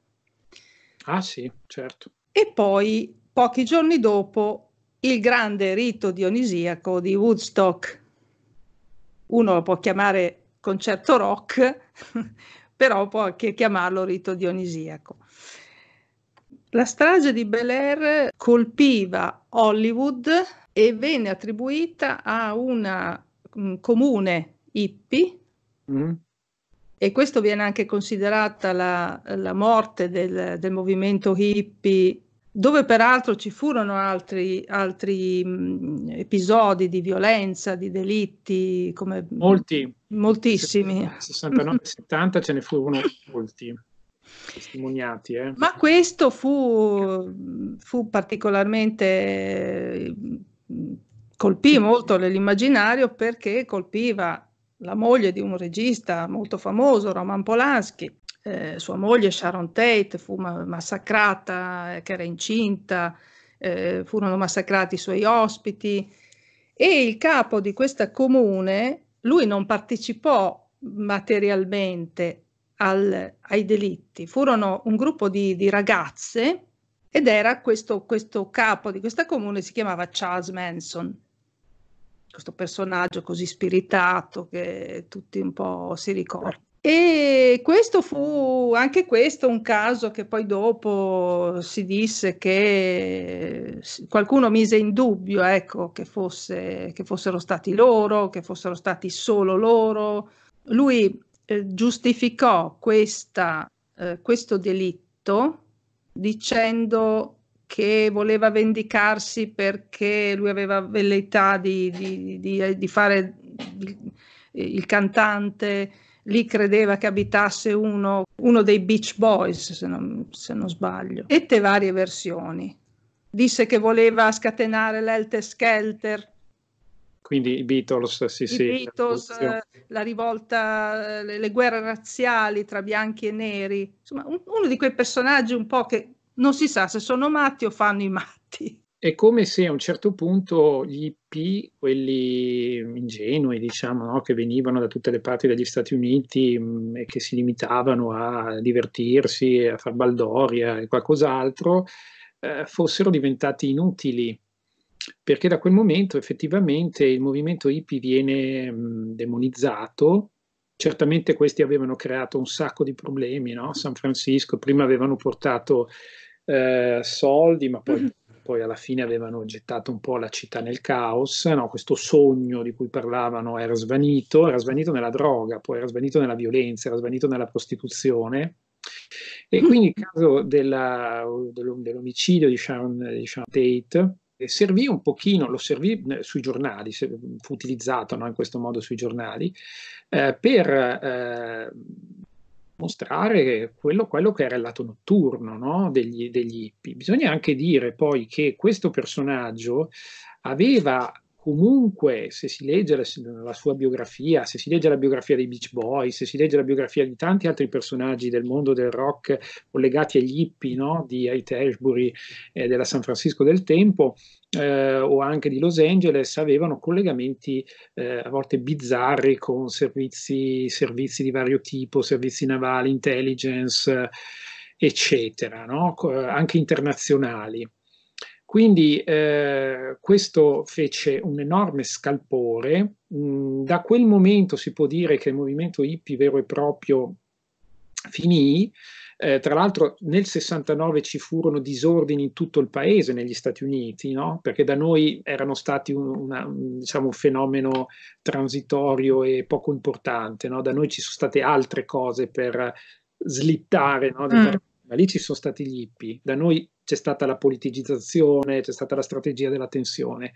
Ah sì, certo. E poi, pochi giorni dopo, il grande rito dionisiaco di Woodstock. Uno lo può chiamare concerto rock, *laughs* però può anche chiamarlo rito dionisiaco. La strage di Bel Air colpiva Hollywood e venne attribuita a una Mm, comune hippie mm. e questo viene anche considerata la, la morte del, del, movimento hippie dove peraltro ci furono altri, altri mh, mm, episodi di violenza, di delitti, come molti, moltissimi. 69-70 ce ne furono molti testimoniati. Eh. Ma questo fu, fu particolarmente eh, colpì molto nell'immaginario perché colpiva la moglie di un regista molto famoso, Roman Polanski. Eh, sua moglie Sharon Tate fu massacrata, eh, che era incinta, eh, furono massacrati i suoi ospiti e il capo di questa comune, lui non partecipò materialmente al, ai delitti, furono un gruppo di, di ragazze ed era questo, questo capo di questa comune, si chiamava Charles Manson, questo personaggio così spiritato che tutti un po' si ricordano. E questo fu anche questo un caso che poi dopo si disse che qualcuno mise in dubbio ecco, che, fosse, che fossero stati loro, che fossero stati solo loro. Lui eh, giustificò questa, eh, questo delitto dicendo che voleva vendicarsi perché lui aveva velleità di, di, di, di fare il cantante, lì credeva che abitasse uno, uno dei Beach Boys, se non, se non sbaglio, e te varie versioni. Disse che voleva scatenare l'Elter Skelter, quindi i Beatles, sì, I sì. Beatles, la, la rivolta, le, le, guerre razziali tra bianchi e neri. Insomma, un, uno di quei personaggi un po' che non si sa se sono matti o fanno i matti. È come se a un certo punto gli IP, quelli ingenui, diciamo, no? che venivano da tutte le parti degli Stati Uniti mh, mm, e che si limitavano a divertirsi, a far baldoria e qualcos'altro, eh, fossero diventati inutili perché da quel momento effettivamente il movimento hippie viene mh, mm, demonizzato. Certamente questi avevano creato un sacco di problemi, no? San Francisco prima avevano portato eh, soldi, ma poi, mm-hmm. poi, alla fine avevano gettato un po' la città nel caos. No? Questo sogno di cui parlavano era svanito, era svanito nella droga, poi era svanito nella violenza, era svanito nella prostituzione. E quindi il caso della, dell'omicidio di Sharon, di Sharon Tate servì un pochino, lo servì eh, sui giornali, fu utilizzato no, in questo modo sui giornali, eh, per eh, mostrare quello, quello, che era il lato notturno no, degli, degli hippie. Bisogna anche dire poi che questo personaggio aveva comunque se si legge la, sua biografia, se si legge la biografia dei Beach Boys, se si legge la biografia di tanti altri personaggi del mondo del rock collegati agli hippie no? di Haight Ashbury eh, della San Francisco del tempo eh, o anche di Los Angeles avevano collegamenti eh, a volte bizzarri con servizi, servizi, di vario tipo, servizi navali, intelligence eccetera, no? anche internazionali. Quindi eh, questo fece un enorme scalpore. Mm, da quel momento si può dire che il movimento hippie vero e proprio finì. Eh, tra l'altro nel 69 ci furono disordini in tutto il paese, negli Stati Uniti, no? perché da noi erano stati un, una, un, diciamo, un fenomeno transitorio e poco importante, no? da noi ci sono state altre cose per slittare, no? mm. ma lì ci sono stati gli hippie, da noi c'è stata la politicizzazione, c'è stata la strategia della tensione.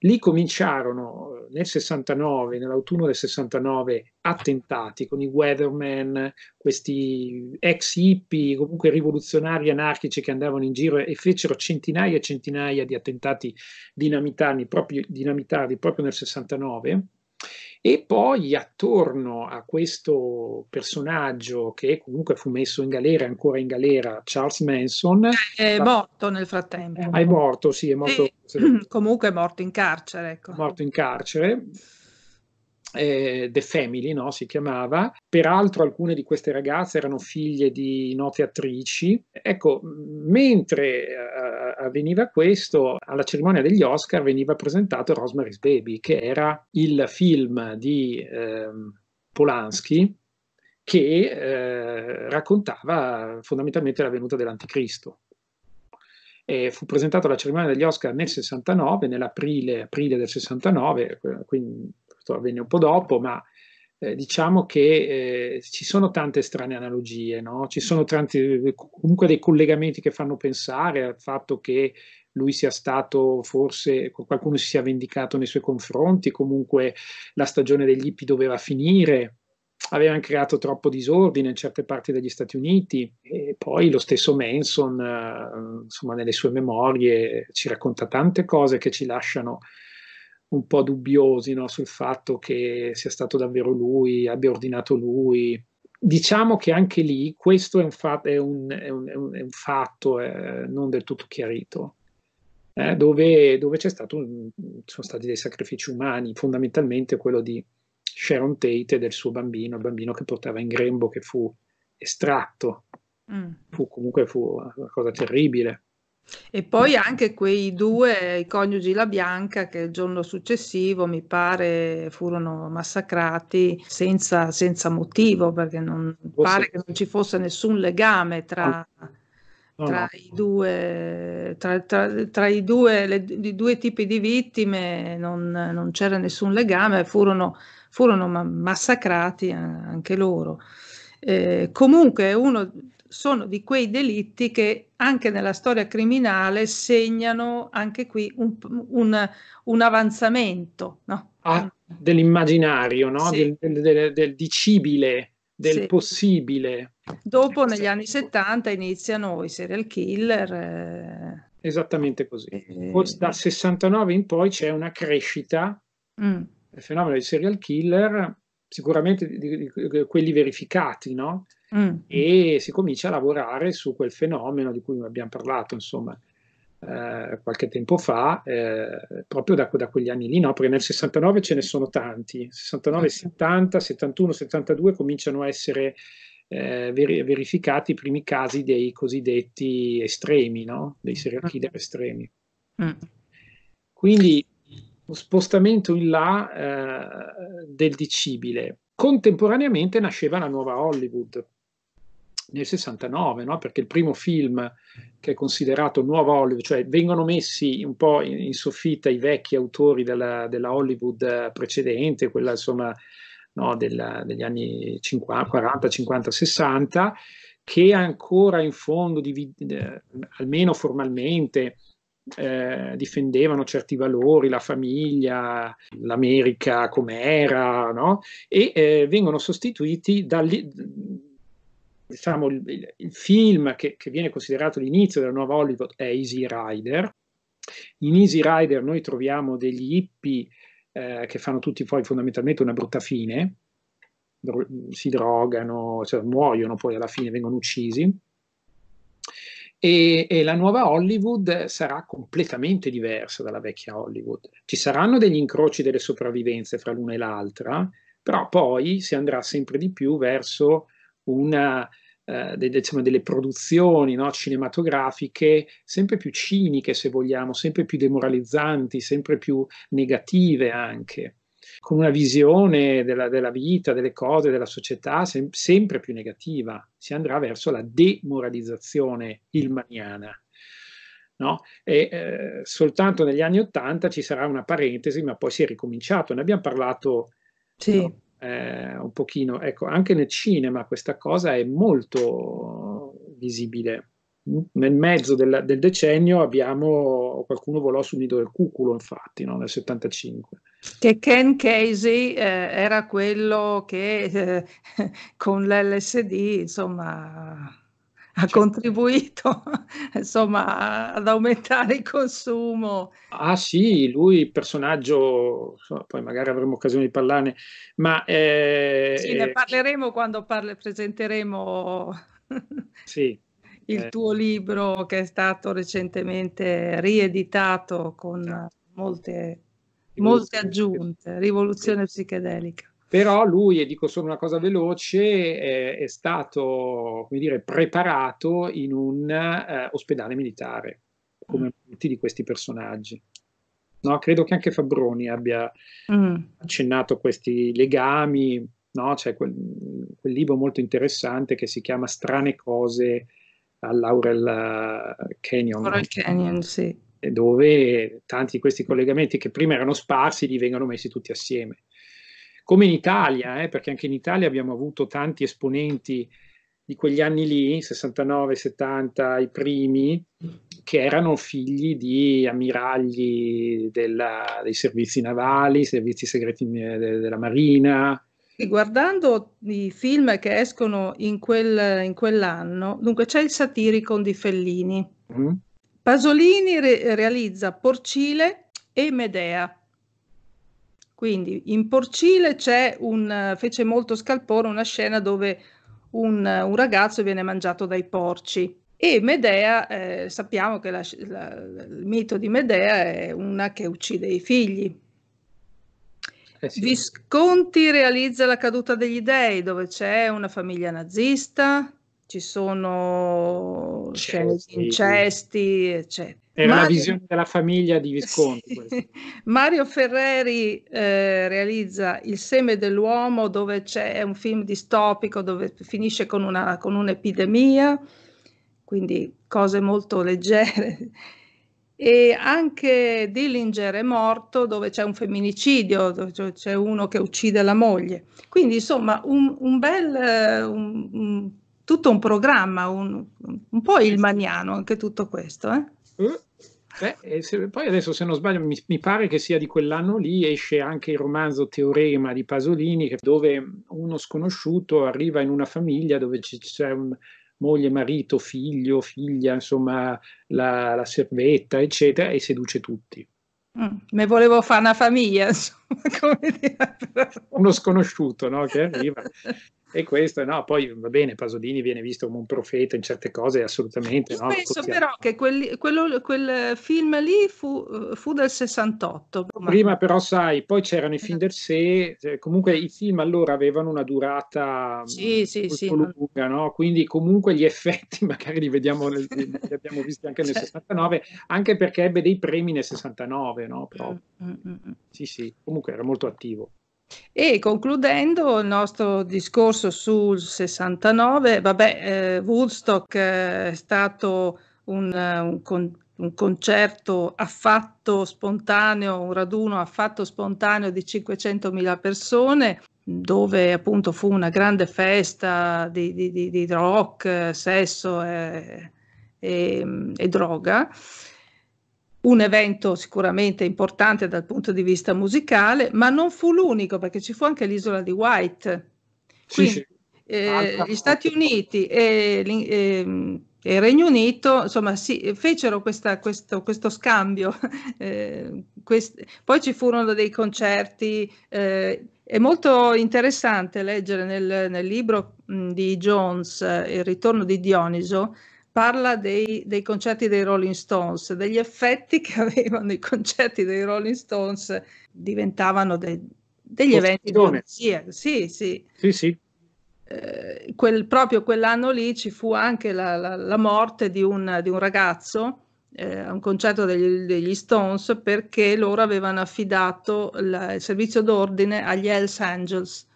Lì cominciarono eh, nel 69, nell'autunno del 69, attentati con i Weatherman, questi ex hippie, comunque rivoluzionari anarchici che andavano in giro e fecero centinaia e centinaia di attentati dinamitari proprio, dinamitari proprio nel 69 e poi attorno a questo personaggio che comunque fu messo in galera, ancora in galera, Charles Manson. Eh, è la... morto nel frattempo. È morto, sì, è morto. E, *clears throat* comunque è morto in carcere. Ecco. Morto in carcere eh, The Family, no? si chiamava. Peraltro alcune di queste ragazze erano figlie di note attrici. Ecco, mentre eh, avveniva questo, alla cerimonia degli Oscar veniva presentato Rosemary's Baby, che era il film di eh, Polanski che eh, raccontava fondamentalmente la venuta dell'anticristo. Eh, fu presentato alla cerimonia degli Oscar nel 69, nell'aprile aprile del 69, eh, quindi questo avvenne un po' dopo, ma eh, diciamo che eh, ci sono tante strane analogie, no? ci sono tanti, comunque dei collegamenti che fanno pensare al fatto che lui sia stato forse qualcuno si sia vendicato nei suoi confronti, comunque la stagione degli hippie doveva finire, avevano creato troppo disordine in certe parti degli Stati Uniti e poi lo stesso Manson, eh, insomma, nelle sue memorie ci racconta tante cose che ci lasciano un po' dubbiosi no, sul fatto che sia stato davvero lui, abbia ordinato lui. Diciamo che anche lì questo è un, fa- è un, è un, è un fatto eh, non del tutto chiarito, eh, dove, dove stato, sono stati dei sacrifici umani, fondamentalmente quello di Sharon Tate e del suo bambino, il bambino che portava in grembo, che fu estratto. Mm. Fu, comunque fu una cosa terribile. E poi anche quei due, i coniugi La Bianca, che il giorno successivo mi pare furono massacrati senza, senza motivo, perché non, Forse... pare che non ci fosse nessun legame tra, no, no. i due, tra, tra, tra i, due, le, i due tipi di vittime, non, non c'era nessun legame, furono, furono massacrati eh, anche loro. Eh, comunque uno sono di quei delitti che anche nella storia criminale segnano anche qui un, un, un avanzamento no? ah, dell'immaginario, no? sì. del, del, del, dicibile, del sì. possibile. Dopo negli anni 70 iniziano i serial killer. Eh... Esattamente così. Eh... Da 69 eh. in poi c'è una crescita mm. del fenomeno dei serial killer sicuramente di, di, di, quelli verificati, no? mm. e si comincia a lavorare su quel fenomeno di cui abbiamo parlato, insomma, eh, qualche tempo fa, eh, proprio da, da, quegli anni lì, no? perché nel 69 ce ne sono tanti, 69, 70, 71, 72 cominciano a essere eh, ver- verificati i primi casi dei cosiddetti estremi, no? dei serial killer estremi. Mm. Quindi lo spostamento in là eh, del dicibile. Contemporaneamente nasceva la nuova Hollywood, nel 69, no? perché il primo film che è considerato nuova Hollywood, cioè vengono messi un po' in, in soffitta i vecchi autori della, della Hollywood precedente, quella insomma no, della, degli anni 50, 40, 50, 60, che ancora in fondo, eh, almeno formalmente, eh, difendevano certi valori, la famiglia, l'America com'era, no? e eh, vengono sostituiti da, diciamo, il, il, il film che, che viene considerato l'inizio della nuova Hollywood è Easy Rider. In Easy Rider noi troviamo degli hippie eh, che fanno tutti poi fondamentalmente una brutta fine, dro- si drogano, cioè, muoiono poi alla fine, vengono uccisi. E, e, la nuova Hollywood sarà completamente diversa dalla vecchia Hollywood. Ci saranno degli incroci delle sopravvivenze fra l'una e l'altra, però poi si andrà sempre di più verso una, eh, delle, diciamo, delle, produzioni no, cinematografiche sempre più ciniche, se vogliamo, sempre più demoralizzanti, sempre più negative anche, con una visione della, della vita, delle cose, della società sem- sempre più negativa. Si andrà verso la demoralizzazione ilmaniana. No? E, eh, soltanto negli anni Ottanta ci sarà una parentesi, ma poi si è ricominciato. Ne abbiamo parlato sì. no, eh, un pochino. Ecco, anche nel cinema questa cosa è molto visibile. Nel mezzo del, del decennio abbiamo qualcuno volò sul nido del cuculo, infatti, no? nel 75. Che Ken Casey eh, era quello che eh, *laughs* con l'LSD, insomma, ha certo. contribuito *laughs* insomma ad aumentare il consumo. Ah sì, lui personaggio, poi magari avremo occasione di parlarne, ma... Eh, sì, eh, ne parleremo quando parle, presenteremo *laughs* sì, il eh. tuo libro che è stato recentemente rieditato con certo. molte, molte aggiunte, Rivoluzione Psichedelica. Però lui, e dico solo una cosa veloce, è, è stato dire, preparato in un eh, ospedale militare, come mm. molti di questi personaggi. No? Credo che anche Fabroni abbia mm. accennato questi legami, no? c'è cioè, quel, quel, libro molto interessante che si chiama Strane cose all'Aurel eh, Canyon. Laurel Canyon, sì. Dove tanti di questi collegamenti che prima erano sparsi li vengono messi tutti assieme come in Italia, eh, perché anche in Italia abbiamo avuto tanti esponenti di quegli anni lì, 69, 70, i primi, che erano figli di ammiragli della, dei servizi navali, servizi segreti eh, della Marina. E guardando i film che escono in, quel, in quell'anno, dunque c'è il satirico di Fellini. Mm. Pasolini re- realizza Porcile e Medea. Quindi in Porcile c'è un, fece molto scalpore una scena dove un, un ragazzo viene mangiato dai porci. E Medea, eh, sappiamo che la, la, il mito di Medea è una che uccide i figli. Eh sì. Visconti realizza la caduta degli dei, dove c'è una famiglia nazista, ci sono scene incesti, eccetera. Era Mario... la visione della famiglia di Visconti. Sì. *laughs* Mario Ferreri eh, realizza Il seme dell'uomo, dove c'è un film distopico dove finisce con, una, con un'epidemia, quindi cose molto leggere. E anche Dillinger è morto, dove c'è un femminicidio, c'è uno che uccide la moglie. Quindi insomma, un, un bel. Eh, un, un, tutto un programma, un, po' il maniano anche tutto questo. Eh? Mm? Beh, se, poi adesso se non sbaglio mi, mi, pare che sia di quell'anno lì esce anche il romanzo Teorema di Pasolini dove uno sconosciuto arriva in una famiglia dove c'è, c'è un, moglie, marito, figlio, figlia, insomma la, la servetta eccetera e seduce tutti. Mm, me volevo fare una famiglia insomma. *laughs* dire, però... *laughs* uno sconosciuto no, che arriva. e questo, no, poi va bene, Pasolini viene visto come un profeta in certe cose, assolutamente. Io no, penso possiamo... però che quelli, quello, quel film lì fu, fu del 68. Ma... Prima però sai, poi c'erano i eh. film del sé, cioè, comunque i film allora avevano una durata mm, sì, sì, sì, lunga, no? quindi comunque gli effetti *laughs* magari li vediamo, nel, li abbiamo visti anche nel certo. Cioè. 69, anche perché ebbe dei premi nel 69, no? Proprio. Mm, mm, sì, sì. Comunque comunque era molto attivo. E concludendo il nostro discorso sul 69, vabbè, eh, Woodstock eh, è stato un, eh, un, con, un, concerto affatto spontaneo, un raduno affatto spontaneo di 500.000 persone, dove appunto fu una grande festa di, di, di, di rock, sesso e, eh, e, e droga un evento sicuramente importante dal punto di vista musicale, ma non fu l'unico perché ci fu anche l'isola di White. Quindi, sì, sì. Eh, gli Stati Uniti e, e, ehm, e, il Regno Unito insomma, si, eh, fecero questa, questo, questo, scambio. *laughs* Eh, quest, poi ci furono dei concerti. Eh, è molto interessante leggere nel, nel libro mh, di Jones, eh, Il ritorno di Dioniso, parla dei, dei, concerti dei Rolling Stones, degli effetti che *laughs* avevano i concerti dei Rolling Stones, diventavano de, degli Lo eventi di polizia. Sì, sì. sì, sì. Eh, quel, proprio quell'anno lì ci fu anche la, la, la morte di un, di un ragazzo eh, a un concerto degli, degli, Stones perché loro avevano affidato la, il servizio d'ordine agli Hells Angels,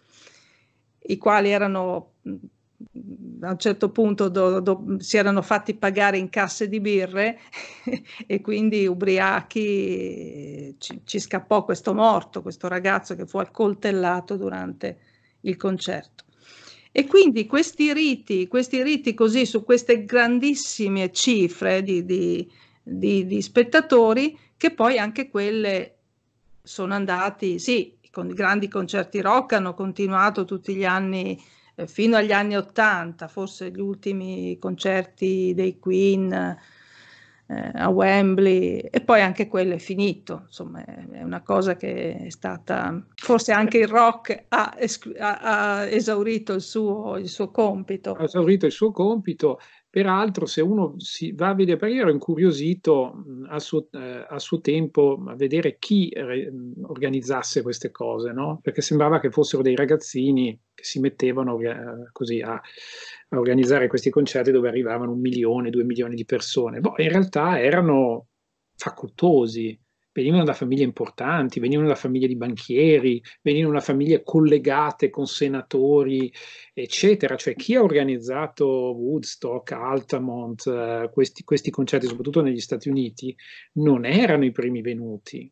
i quali erano a un certo punto do, do, si erano fatti pagare in casse di birre *laughs* e quindi ubriachi eh, ci, ci, scappò questo morto, questo ragazzo che fu accoltellato durante il concerto. E quindi questi riti, questi riti così su queste grandissime cifre di, di, di, di spettatori, che poi anche quelle sono andati, sì, con i grandi concerti rock hanno continuato tutti gli anni eh, fino agli anni 80, forse gli ultimi concerti dei Queen eh, a Wembley e poi anche quello è finito, insomma è una cosa che è stata, forse anche il rock ha, ha, ha esaurito il suo, il suo compito. Ha esaurito il suo compito Peraltro, se uno si va a vedere, perché ero incuriosito a suo, eh, a suo tempo a vedere chi re, organizzasse queste cose, no? perché sembrava che fossero dei ragazzini che si mettevano eh, così a, a, organizzare questi concerti dove arrivavano un milione, due milioni di persone. Boh, in realtà erano facoltosi, venivano da famiglie importanti, venivano da famiglie di banchieri, venivano da famiglie collegate con senatori, eccetera. Cioè chi ha organizzato Woodstock, Altamont, eh, questi, questi concerti, soprattutto negli Stati Uniti, non erano i primi venuti,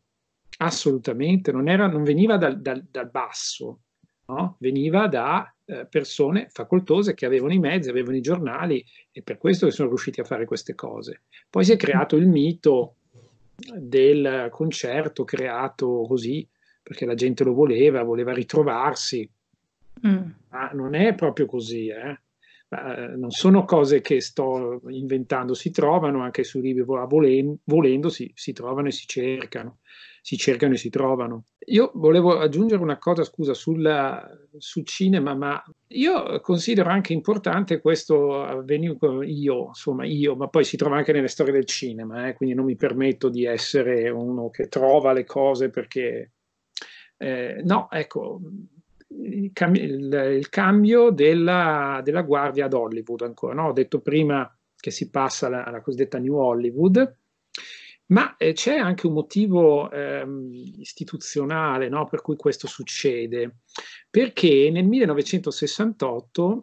assolutamente, non, era, non veniva dal, dal, dal basso, no? veniva da eh, persone facoltose che avevano i mezzi, avevano i giornali e per questo sono riusciti a fare queste cose. Poi si è creato il mito del concerto creato così perché la gente lo voleva, voleva ritrovarsi. Mm. Ma non è proprio così, eh? eh non sono cose che sto inventando, si trovano anche su libri, volendo, si, si trovano e si cercano si cercano e si trovano. Io volevo aggiungere una cosa, scusa, sulla, sul cinema, ma io considero anche importante questo avvenuto io, insomma io, ma poi si trova anche nelle storie del cinema, eh, quindi non mi permetto di essere uno che trova le cose perché... Eh, no, ecco, il, cam- il, il, cambio della, della, guardia ad Hollywood ancora. No? Ho detto prima che si passa alla, alla cosiddetta New Hollywood, ma eh, c'è anche un motivo ehm, istituzionale no, per cui questo succede, perché nel 1968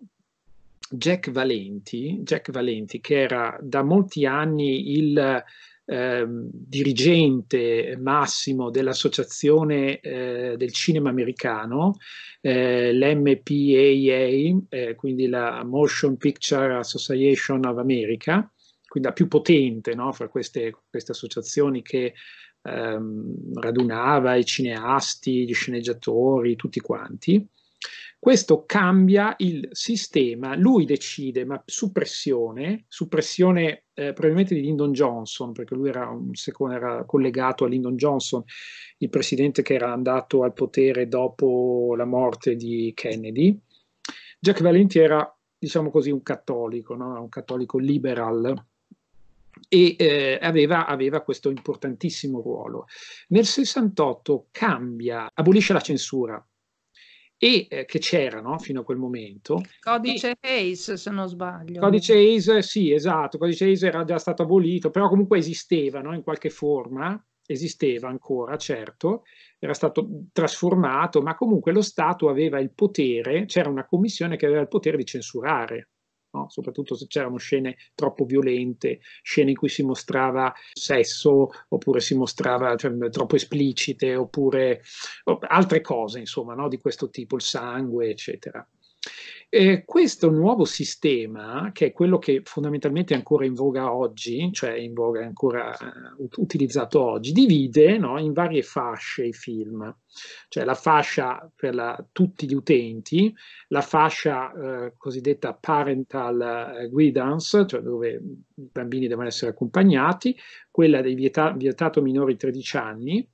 Jack Valenti, Jack Valenti che era da molti anni il eh, dirigente massimo dell'Associazione eh, del Cinema Americano, eh, l'MPAA, eh, quindi la Motion Picture Association of America, quindi la più potente no, fra queste, queste, associazioni che ehm, radunava i cineasti, gli sceneggiatori, tutti quanti. Questo cambia il sistema, lui decide, ma su pressione, su pressione eh, probabilmente di Lyndon Johnson, perché lui era, un secondo, era collegato a Lyndon Johnson, il presidente che era andato al potere dopo la morte di Kennedy. Jack Valenti era, diciamo così, un cattolico, no? un cattolico liberal, e eh, aveva, aveva, questo importantissimo ruolo. Nel 68 cambia, abolisce la censura e eh, che c'era no? fino a quel momento. Codice e, se non sbaglio. Codice ACE sì esatto, codice ACE era già stato abolito, però comunque esisteva no? in qualche forma, esisteva ancora certo, era stato trasformato, ma comunque lo Stato aveva il potere, c'era una commissione che aveva il potere di censurare No? soprattutto se c'erano scene troppo violente, scene in cui si mostrava sesso oppure si mostrava cioè, troppo esplicite oppure altre cose insomma no? di questo tipo, il sangue eccetera. Eh, questo nuovo sistema, che è quello che fondamentalmente è ancora in voga oggi, cioè in voga è ancora uh, utilizzato oggi, divide no, in varie fasce i film, cioè la fascia per la, tutti gli utenti, la fascia uh, cosiddetta parental eh, guidance, cioè dove i bambini devono essere accompagnati, quella dei vieta- vietato minori 13 anni,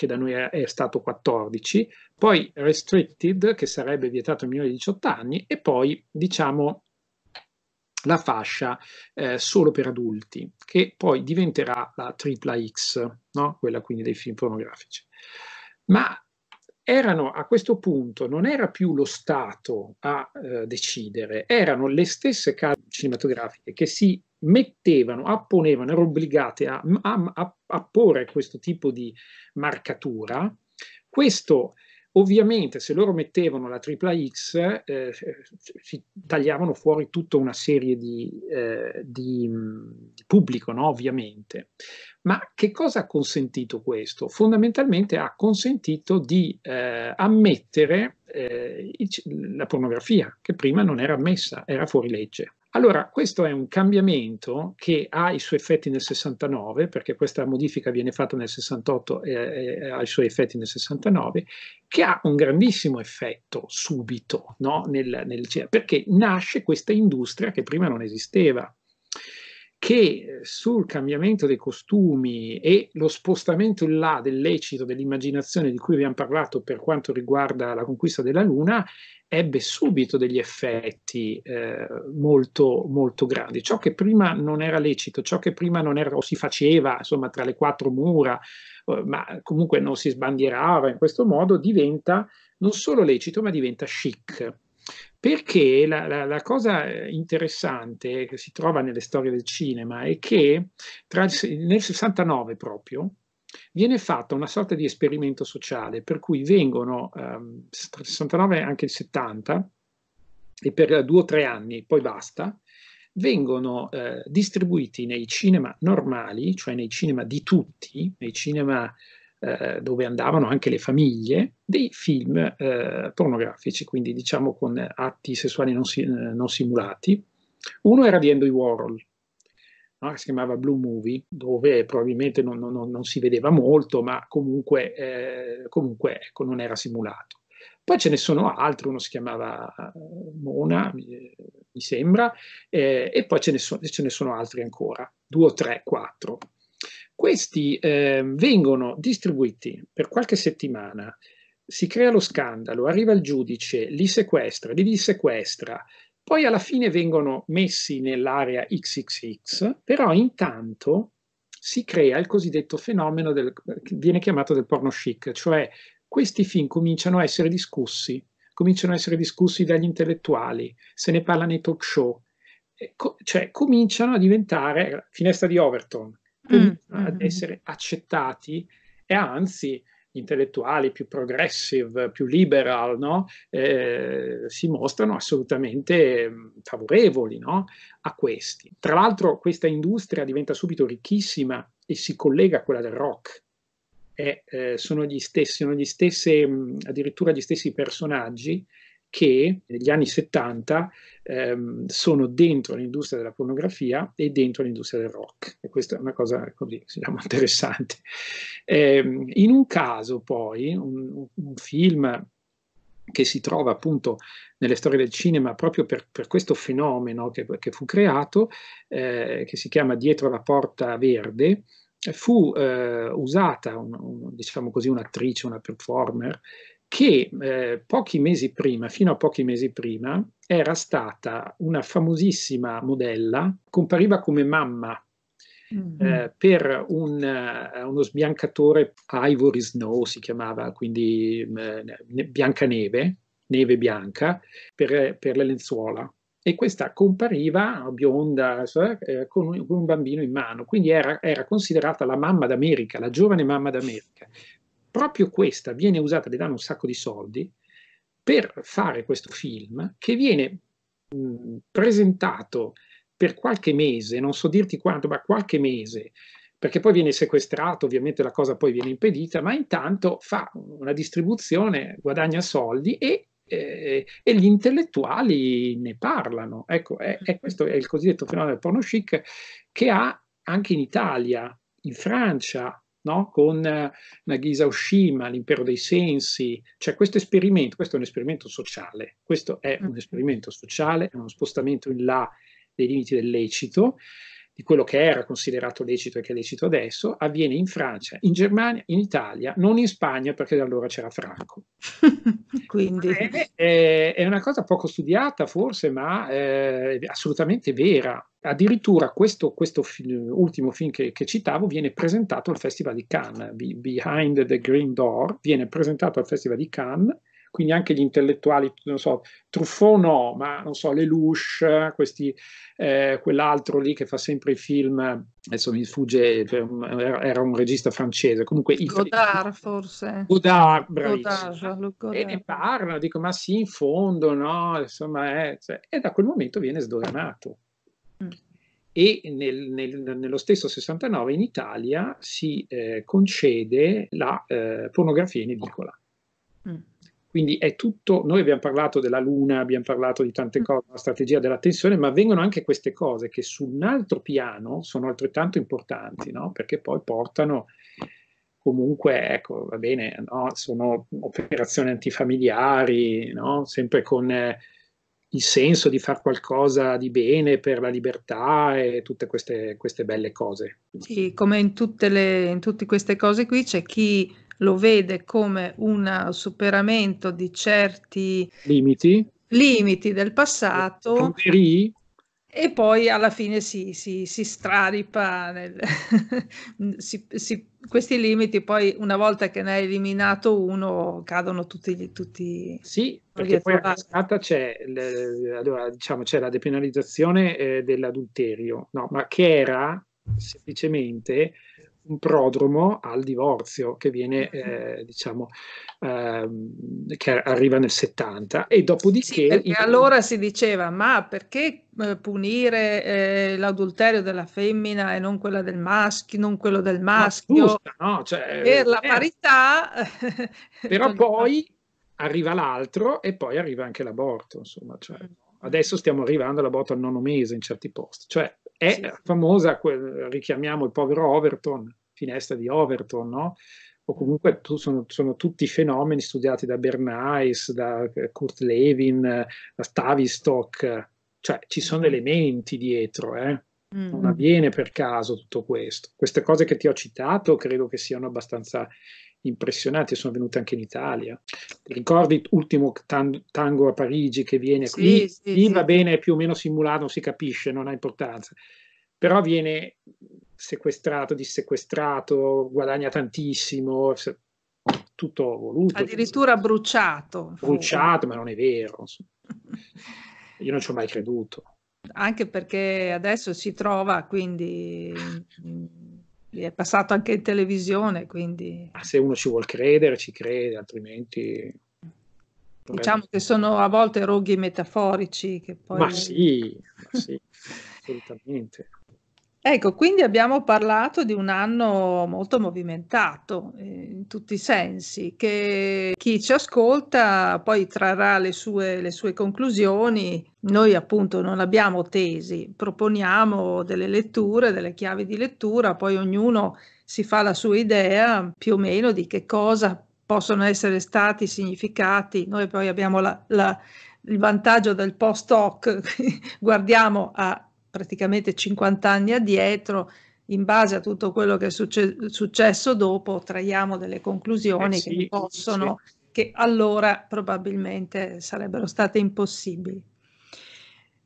che da noi è, stato 14, poi restricted, che sarebbe vietato ai minori di 18 anni, e poi diciamo la fascia eh, solo per adulti, che poi diventerà la tripla X, no? quella quindi dei film pornografici. Ma erano a questo punto, non era più lo Stato a eh, decidere, erano le stesse case cinematografiche che si mettevano, apponevano, erano obbligate a, porre questo tipo di marcatura. Questo Ovviamente se loro mettevano la tripla X eh, si tagliavano fuori tutta una serie di, eh, di, mm, di pubblico, no? ovviamente. Ma che cosa ha consentito questo? Fondamentalmente ha consentito di eh, ammettere eh, la pornografia, che prima non era ammessa, era fuori legge. Allora, questo è un cambiamento che ha i suoi effetti nel 69, perché questa modifica viene fatta nel 68 e, ha i suoi effetti nel 69, che ha un grandissimo effetto subito, no? nel, nel, perché nasce questa industria che prima non esisteva che eh, sul cambiamento dei costumi e lo spostamento in là del lecito dell'immaginazione di cui abbiamo parlato per quanto riguarda la conquista della Luna ebbe subito degli effetti eh, molto, molto grandi. Ciò che prima non era lecito, ciò che prima non era, o si faceva insomma tra le quattro mura, eh, ma comunque non si sbandierava in questo modo, diventa non solo lecito, ma diventa chic. Perché la, la, la, cosa eh, interessante che si trova nelle storie del cinema è che tra, nel 69 proprio viene fatta una sorta di esperimento sociale per cui vengono ehm, tra il 69 e anche il 70 e per due o tre anni poi basta vengono eh, distribuiti nei cinema normali, cioè nei cinema di tutti, nei cinema eh, dove andavano anche le famiglie, dei film eh, pornografici, quindi diciamo con atti sessuali non, si, eh, non simulati. Uno era di Andy Warhol, no? si chiamava Blue Movie, dove probabilmente non, non, non si vedeva molto, ma comunque, eh, comunque ecco, non era simulato. Poi ce ne sono altri, uno si chiamava eh, Mona, mi, sembra, eh, e poi ce ne, so, ce ne sono altri ancora, due tre, quattro. Questi eh, vengono distribuiti per qualche settimana, si crea lo scandalo, arriva il giudice, li sequestra, li dissequestra, poi alla fine vengono messi nell'area XXX, però intanto si crea il cosiddetto fenomeno del, che viene chiamato del porno chic, cioè questi film cominciano a essere discussi, cominciano a essere discussi dagli intellettuali, se ne parla nei talk show, cioè cominciano a diventare, finestra di Overton, mm, ad mm. essere accettati e anzi gli intellettuali più progressive, più liberal, no? eh, si mostrano assolutamente mm, favorevoli no? a questi. Tra l'altro questa industria diventa subito ricchissima e si collega a quella del rock. E, eh, sono, gli stessi, sono gli stesse, mm, addirittura gli stessi personaggi che negli anni 70 ehm, sono dentro l'industria della pornografia e dentro l'industria del rock. E questa è una cosa così, ecco, diciamo, *laughs* interessante. Eh, in un caso poi, un, un, film che si trova appunto nelle storie del cinema proprio per, per questo fenomeno che, che fu creato, eh, che si chiama Dietro la porta verde, fu eh, usata un, un, diciamo così, un'attrice, una performer, che eh, pochi mesi prima, fino a pochi mesi prima, era stata una famosissima modella, compariva come mamma mm-hmm. eh, per un, eh, uno sbiancatore Ivory Snow, si chiamava, quindi ne, mm, eh, Biancaneve, neve bianca, per, per, le lenzuola. E questa compariva bionda eh, con un, con, un, bambino in mano, quindi era, era considerata la mamma d'America, la giovane mamma d'America proprio questa viene usata, le danno un sacco di soldi per fare questo film che viene mh, presentato per qualche mese, non so dirti quanto, ma qualche mese, perché poi viene sequestrato, ovviamente la cosa poi viene impedita, ma intanto fa una distribuzione, guadagna soldi e eh, e gli intellettuali ne parlano. Ecco, è, è questo è il cosiddetto fenomeno del porno chic che ha anche in Italia, in Francia, no? con la eh, Ghisa Oshima, l'impero dei sensi. Cioè questo esperimento, questo è un esperimento sociale, questo è un mm. esperimento sociale, è uno spostamento in là dei limiti del lecito, di quello che era considerato lecito e che è lecito adesso, avviene in Francia, in Germania, in Italia, non in Spagna perché da allora c'era Franco. *laughs* Quindi è, è, è, una cosa poco studiata forse, ma eh, assolutamente vera. Addirittura questo, questo film, ultimo film che, che, citavo viene presentato al Festival di Cannes, Be- Behind the Green Door, viene presentato al Festival di Cannes, quindi anche gli intellettuali, non so, Truffaut no, ma non so, Lelouch, questi, eh, quell'altro lì che fa sempre i film, adesso mi sfugge, era un regista francese, comunque... Godard i, forse. Godard, bravissimo. Godard, e ne parla, dico, ma sì, in fondo, no, insomma, è, eh, cioè, e da quel momento viene sdoganato e nel, nel, nello stesso 69 in Italia si eh, concede la eh, pornografia in edicola. Mm. Quindi è tutto, noi abbiamo parlato della luna, abbiamo parlato di tante mm. cose, la strategia dell'attenzione, ma vengono anche queste cose che su un altro piano sono altrettanto importanti, no? perché poi portano comunque, ecco, va bene, no? sono operazioni antifamiliari, no? sempre con... Eh, il senso di fare qualcosa di bene per la libertà e tutte queste, queste belle cose. Sì, come in tutte, le, in tutte queste cose qui c'è chi lo vede come un superamento di certi limiti, limiti del passato. E poi alla fine si, si, si straripa, nel, *laughs* si, si, questi limiti poi una volta che ne hai eliminato uno cadono tutti, tutti. Sì, perché poi a scata c'è, allora, diciamo, c'è la depenalizzazione eh, dell'adulterio, no, ma che era semplicemente un prodromo al divorzio che viene, eh, diciamo, ehm, che arriva nel 70 e dopodiché... Sì, allora si diceva, ma perché eh, punire eh, l'adulterio della femmina e non quella del maschio, non quello del maschio? No, giusta, no? Cioè, per eh, la parità... *laughs* Però poi arriva l'altro e poi arriva anche l'aborto, insomma, cioè, mm. adesso stiamo arrivando all'aborto al nono mese in certi posti, cioè è sì. famosa, quel, richiamiamo il povero Overton, finestra di Overton, no? O comunque sono, sono tutti fenomeni studiati da Bernays, da eh, Kurt Levin, da Tavistock, cioè ci mm. sono elementi dietro, eh? Mm. non avviene per caso tutto questo. Queste cose che ti ho citato credo che siano abbastanza impressionanti, sono venute anche in Italia. Ricordi l'ultimo tango a Parigi che viene sì, lì, sì, lì sì. va bene, è più o meno simulato, non si capisce, non ha importanza, però viene sequestrato, dissequestrato, guadagna tantissimo, tutto voluto. Addirittura tutto. bruciato. Bruciato, ma non è vero. *laughs* Io non ci ho mai creduto. Anche perché adesso si trova quindi è passato anche in televisione, quindi... Se uno ci vuol credere, ci crede, altrimenti... Diciamo che sono a volte roghi metaforici. Poi... Ma sì, ma sì assolutamente. Ecco, quindi abbiamo parlato di un anno molto movimentato eh, in tutti i sensi, che chi ci ascolta poi trarrà le sue, le sue conclusioni. Noi appunto non abbiamo tesi, proponiamo delle letture, delle chiavi di lettura, poi ognuno si fa la sua idea più o meno di che cosa possono essere stati significati. Noi poi abbiamo la, la, il vantaggio del post hoc, *laughs* guardiamo a praticamente 50 anni addietro, in base a tutto quello che è succe- successo dopo, traiamo delle conclusioni eh sì, che possono, sì. che allora probabilmente sarebbero state impossibili.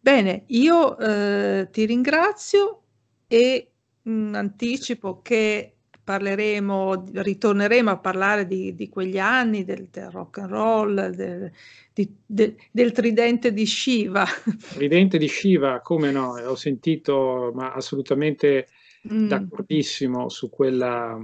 Bene, io eh, ti ringrazio e mh, mm, anticipo che parleremo, ritorneremo a parlare di, di quegli anni, del, del, rock and roll, del, di, del, tridente di Shiva. *laughs* Tridente di Shiva, come no, eh, ho sentito, ma assolutamente mm. d'accordissimo su quella,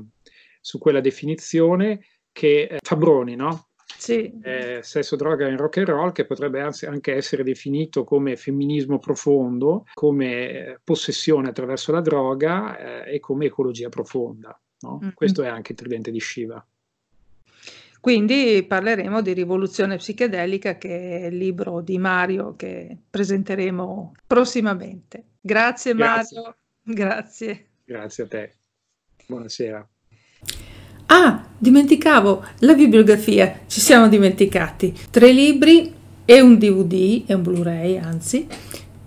su quella definizione che eh, Fabroni, no? Sì. Eh, sesso, droga e rock and roll, che potrebbe anche essere definito come femminismo profondo, come eh, possessione attraverso la droga eh, e come ecologia profonda. No? Mm-hmm. Questo è anche il tridente di Shiva. Quindi parleremo di rivoluzione psichedelica, che è il libro di Mario che presenteremo prossimamente. Grazie, Grazie. Mario. *laughs* Grazie. Grazie a te. Buonasera. Ah, dimenticavo la bibliografia, ci siamo dimenticati. Tre libri e un DVD e un Blu-ray, anzi,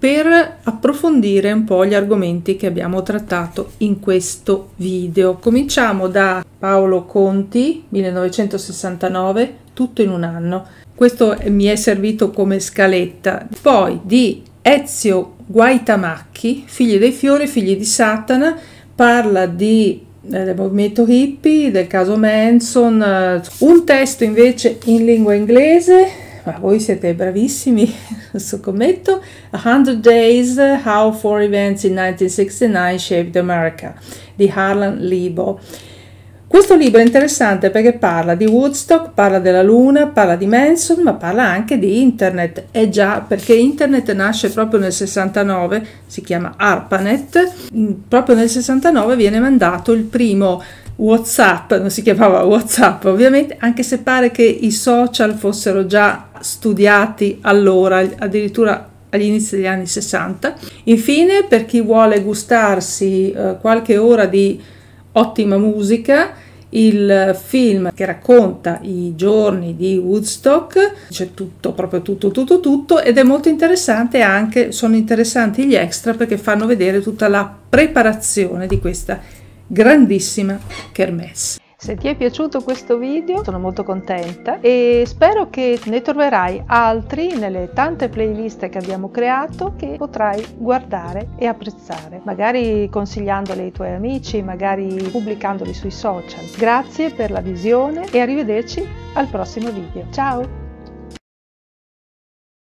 per approfondire un po' gli argomenti che abbiamo trattato in questo video. Cominciamo da Paolo Conti, 1969, tutto in un anno. Questo mi è servito come scaletta. Poi di Ezio Guaitamacchi, Figli dei fiori, figli di Satana, parla di eh, del movimento hippie, del caso Manson, eh, un testo invece in lingua inglese ma eh, voi siete bravissimi su commento, 100 Days How Four Events in 1969 Shaped America di Harlan Libo. Questo libro è interessante perché parla di Woodstock, parla della Luna, parla di Manson, ma parla anche di Internet. E già perché Internet nasce proprio nel 69, si chiama ARPANET, mm, proprio nel 69 viene mandato il primo WhatsApp, non si chiamava WhatsApp ovviamente, anche se pare che i social fossero già studiati allora, addirittura agli inizi degli anni 60. Infine, per chi vuole gustarsi eh, qualche ora di ottima musica, il film che racconta i giorni di Woodstock, c'è tutto, proprio tutto, tutto, tutto ed è molto interessante anche, sono interessanti gli extra perché fanno vedere tutta la preparazione di questa grandissima kermesse. Se ti è piaciuto questo video sono molto contenta e spero che ne troverai altri nelle tante playlist che abbiamo creato che potrai guardare e apprezzare, magari consigliandole ai tuoi amici, magari pubblicandoli sui social. Grazie per la visione e arrivederci al prossimo video. Ciao!